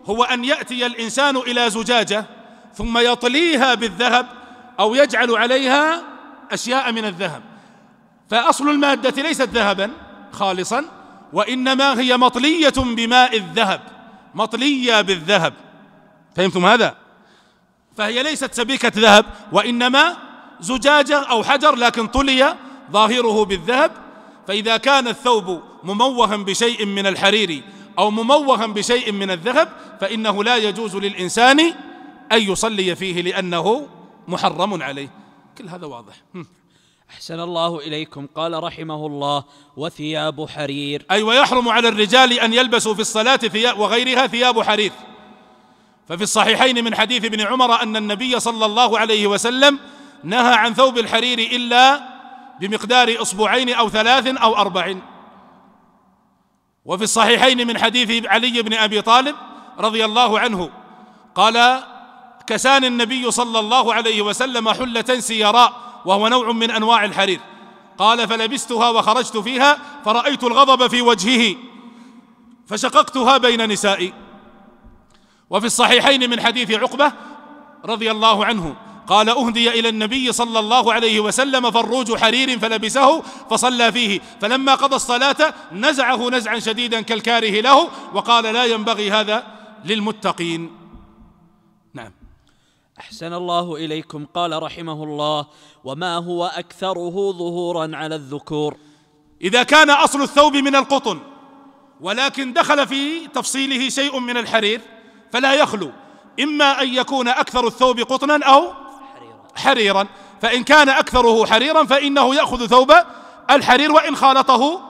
هو أن يأتي الإنسان إلى زجاجة ثم يطليها بالذهب أو يجعل عليها أشياء من الذهب فأصل المادة ليست ذهبا خالصا وإنما هي مطلية بماء الذهب مطلية بالذهب فهمتم هذا؟ فهي ليست سبيكة ذهب وإنما زجاجة أو حجر لكن طلي ظاهره بالذهب فإذا كان الثوب مموها بشيء من الحرير أو مموها بشيء من الذهب فإنه لا يجوز للإنسان أن يصلي فيه لأنه محرم عليه كل هذا واضح أحسن الله إليكم قال رحمه الله وثياب حرير أي أيوة ويحرم على الرجال أن يلبسوا في الصلاة ثياب وغيرها ثياب حرير ففي الصحيحين من حديث ابن عمر أن النبي صلى الله عليه وسلم نهى عن ثوب الحرير إلا بمقدار أسبوعين أو ثلاث أو أربعين وفي الصحيحين من حديث علي بن ابي طالب رضي الله عنه قال كسان النبي صلى الله عليه وسلم حله سيراء وهو نوع من انواع الحرير قال فلبستها وخرجت فيها فرايت الغضب في وجهه فشققتها بين نسائي وفي الصحيحين من حديث عقبه رضي الله عنه قال أهدي إلى النبي صلى الله عليه وسلم فروج حرير فلبسه فصلى فيه فلما قضى الصلاة نزعه نزعا شديدا كالكاره له وقال لا ينبغي هذا للمتقين نعم أحسن الله إليكم قال رحمه الله وما هو أكثره ظهورا على الذكور إذا كان أصل الثوب من القطن ولكن دخل في تفصيله شيء من الحرير فلا يخلو إما أن يكون أكثر الثوب قطنا أو حريرا فإن كان أكثره حريرا فإنه يأخذ ثوب الحرير وإن خالطه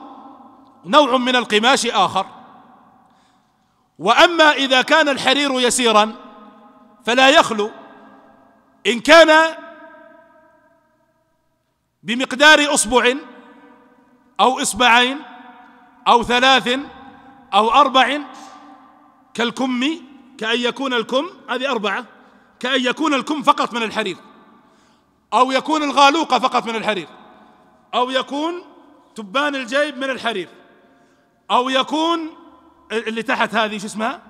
نوع من القماش آخر وأما إذا كان الحرير يسيرا فلا يخلو إن كان بمقدار أصبع أو إصبعين أو ثلاث أو أربع كالكم كأن يكون الكم هذه أربعة كأن يكون الكم فقط من الحرير أو يكون الغالوقة فقط من الحرير أو يكون تبان الجيب من الحرير أو يكون اللي تحت هذه شو اسمها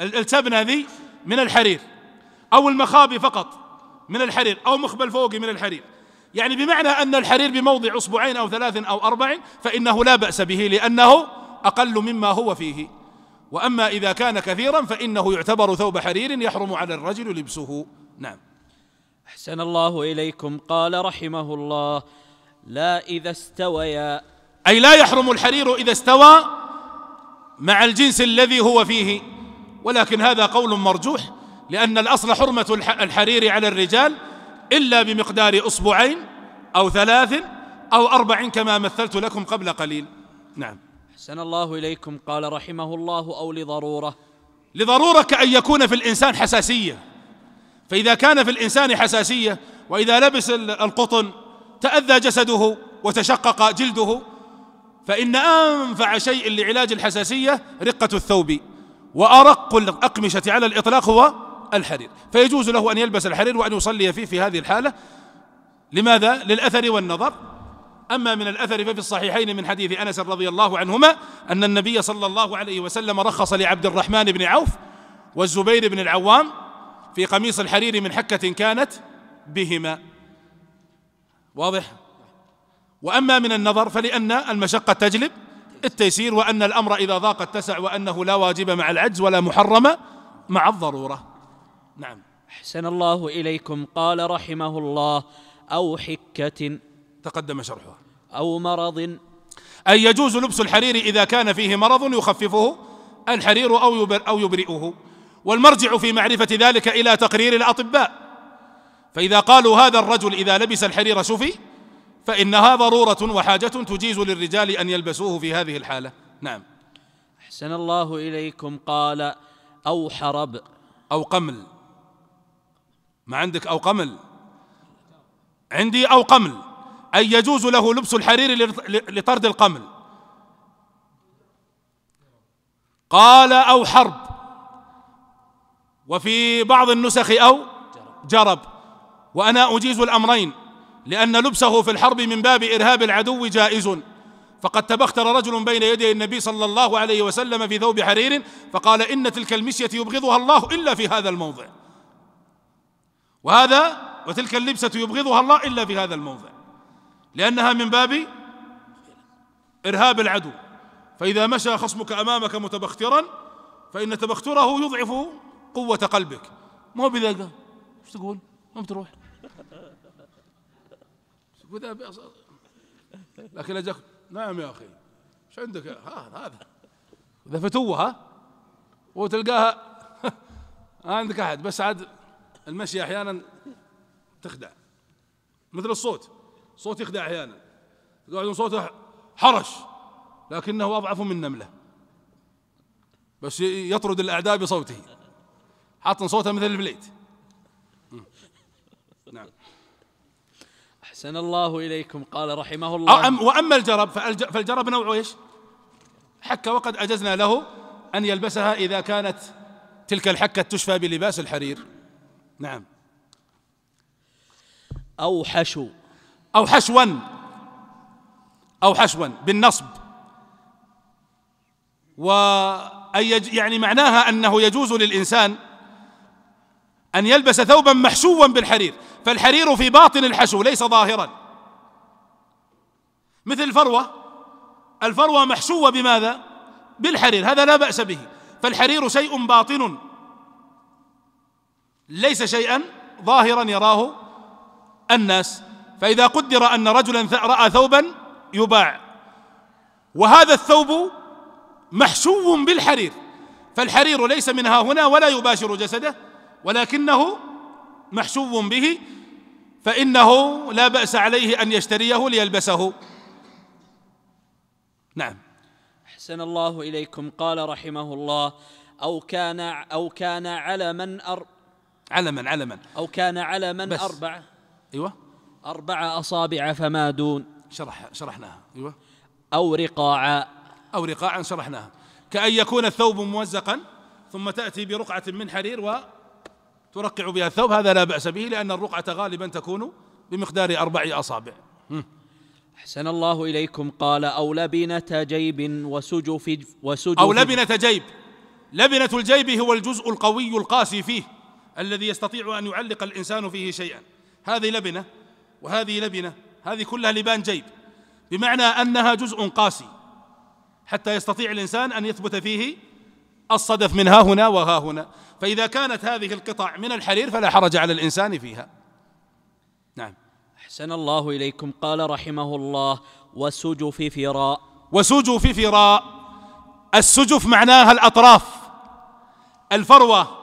التبنة ذي من الحرير أو المخابي فقط من الحرير أو مخبل فوقي من الحرير يعني بمعنى أن الحرير بموضع أصبعين أو ثلاث أو أربع فإنه لا بأس به لأنه أقل مما هو فيه وأما إذا كان كثيرا فإنه يعتبر ثوب حرير يحرم على الرجل لبسه نعم أحسن الله إليكم قال رحمه الله لا إذا استويا أي لا يحرم الحرير إذا استوى مع الجنس الذي هو فيه ولكن هذا قول مرجوح لأن الأصل حرمة الحرير على الرجال إلا بمقدار أصبعين أو ثلاث أو أربع كما مثلت لكم قبل قليل نعم أحسن الله إليكم قال رحمه الله أو لضرورة لضرورة كأن يكون في الإنسان حساسية فإذا كان في الإنسان حساسية وإذا لبس القطن تأذى جسده وتشقق جلده فإن أنفع شيء لعلاج الحساسية رقة الثوب وأرق الأقمشة على الإطلاق هو الحرير فيجوز له أن يلبس الحرير وأن يصلي فيه في هذه الحالة لماذا؟ للأثر والنظر أما من الأثر ففي الصحيحين من حديث أنس رضي الله عنهما أن النبي صلى الله عليه وسلم رخص لعبد الرحمن بن عوف والزبير بن العوام في قميص الحرير من حكة كانت بهما واضح وأما من النظر فلأن المشقة تجلب التيسير وأن الأمر إذا ضاق اتسع وأنه لا واجب مع العجز ولا محرم مع الضرورة نعم أحسن الله إليكم قال رحمه الله أو حكة تقدم شرحها أو مرض أي يجوز لبس الحرير إذا كان فيه مرض يخففه الحرير أو أو يبرئه والمرجع في معرفه ذلك الى تقرير الاطباء فاذا قالوا هذا الرجل اذا لبس الحرير شفي فانها ضروره وحاجه تجيز للرجال ان يلبسوه في هذه الحاله نعم احسن الله اليكم قال او حرب او قمل ما عندك او قمل عندي او قمل اي يجوز له لبس الحرير لطرد القمل قال او حرب وفي بعض النسخ أو جرب وأنا أجيز الأمرين لأن لبسه في الحرب من باب إرهاب العدو جائز فقد تبختر رجل بين يدي النبي صلى الله عليه وسلم في ثوب حرير فقال إن تلك المشية يبغضها الله إلا في هذا الموضع وهذا وتلك اللبسة يبغضها الله إلا في هذا الموضع لأنها من باب إرهاب العدو فإذا مشى خصمك أمامك متبخترا فإن تبختره يضعف قوة قلبك ما بذاقة ايش تقول؟ وين بتروح؟ لكن اجاك نعم يا اخي ايش عندك هذا هذا اذا فتوه ها وتلقاها ما عندك احد بس عاد المشي احيانا تخدع مثل الصوت صوت يخدع احيانا يقعدون صوته حرش لكنه اضعف من نمله بس يطرد الاعداء بصوته حاطن صوته مثل البليت نعم أحسن الله إليكم قال رحمه الله وأما الجرب فالجرب نوع إيش حكة وقد أجزنا له أن يلبسها إذا كانت تلك الحكة تشفى بلباس الحرير نعم أو حشو أو حشوا أو حشوا بالنصب وأي يعني معناها أنه يجوز للإنسان أن يلبس ثوبا محشوا بالحرير فالحرير في باطن الحشو ليس ظاهرا مثل الفروة الفروة محشوة بماذا؟ بالحرير هذا لا بأس به فالحرير شيء باطن ليس شيئا ظاهرا يراه الناس فإذا قدر أن رجلا رأى ثوبا يباع وهذا الثوب محشو بالحرير فالحرير ليس منها هنا ولا يباشر جسده ولكنه محسوب به فإنه لا بأس عليه أن يشتريه ليلبسه نعم أحسن الله إليكم قال رحمه الله أو كان أو كان علما أر علما علما أو كان علما بس. أربعة أيوة أربعة أصابع فما دون شرح شرحناها أيوة أو رقاعا أو رقاعا شرحناها كأن يكون الثوب ممزقا ثم تأتي برقعة من حرير و ترقع بها الثوب هذا لا بأس به لأن الرقعة غالبا تكون بمقدار أربع أصابع أحسن الله إليكم قال أو لبنة جيب وسجف, وسجف أو لبنة جيب لبنة الجيب هو الجزء القوي القاسي فيه الذي يستطيع أن يعلق الإنسان فيه شيئا هذه لبنة وهذه لبنة هذه كلها لبان جيب بمعنى أنها جزء قاسي حتى يستطيع الإنسان أن يثبت فيه الصدف من ها هنا وها هنا فإذا كانت هذه القطع من الحرير فلا حرج على الإنسان فيها نعم أحسن الله إليكم قال رحمه الله وسجف فراء وسجف فراء السجف معناها الأطراف الفروة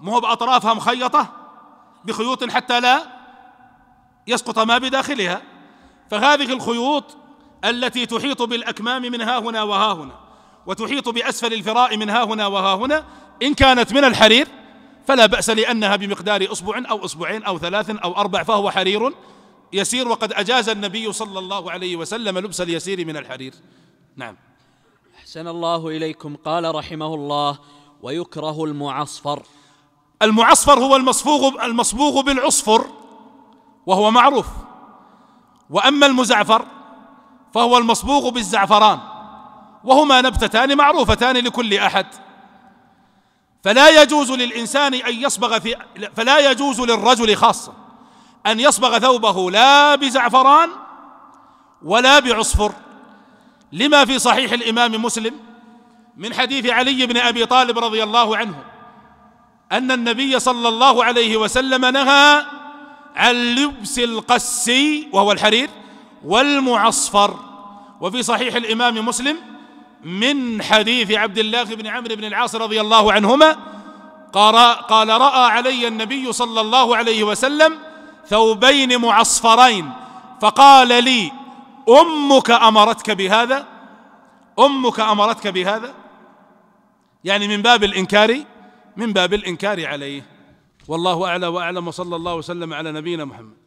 مو بأطرافها مخيطة بخيوط حتى لا يسقط ما بداخلها فهذه الخيوط التي تحيط بالأكمام من ها هنا وها هنا وتحيط بأسفل الفراء من ها هنا وها هنا إن كانت من الحرير فلا بأس لأنها بمقدار أسبوع أو أسبوعين أو ثلاث أو أربع فهو حرير يسير وقد أجاز النبي صلى الله عليه وسلم لبس اليسير من الحرير نعم أحسن الله إليكم قال رحمه الله ويكره المعصفر المعصفر هو المصفوغ المصبوغ بالعصفر وهو معروف وأما المزعفر فهو المصبوغ بالزعفران وهما نبتتان معروفتان لكل احد فلا يجوز للانسان ان يصبغ في فلا يجوز للرجل خاصه ان يصبغ ثوبه لا بزعفران ولا بعصفر لما في صحيح الامام مسلم من حديث علي بن ابي طالب رضي الله عنه ان النبي صلى الله عليه وسلم نهى عن لبس القسي وهو الحرير والمعصفر وفي صحيح الامام مسلم من حديث عبد الله بن عمرو بن العاص رضي الله عنهما قال راى علي النبي صلى الله عليه وسلم ثوبين معصفرين فقال لي امك امرتك بهذا امك امرتك بهذا يعني من باب الانكار من باب الانكار عليه والله اعلى واعلم وصلى الله وسلم على نبينا محمد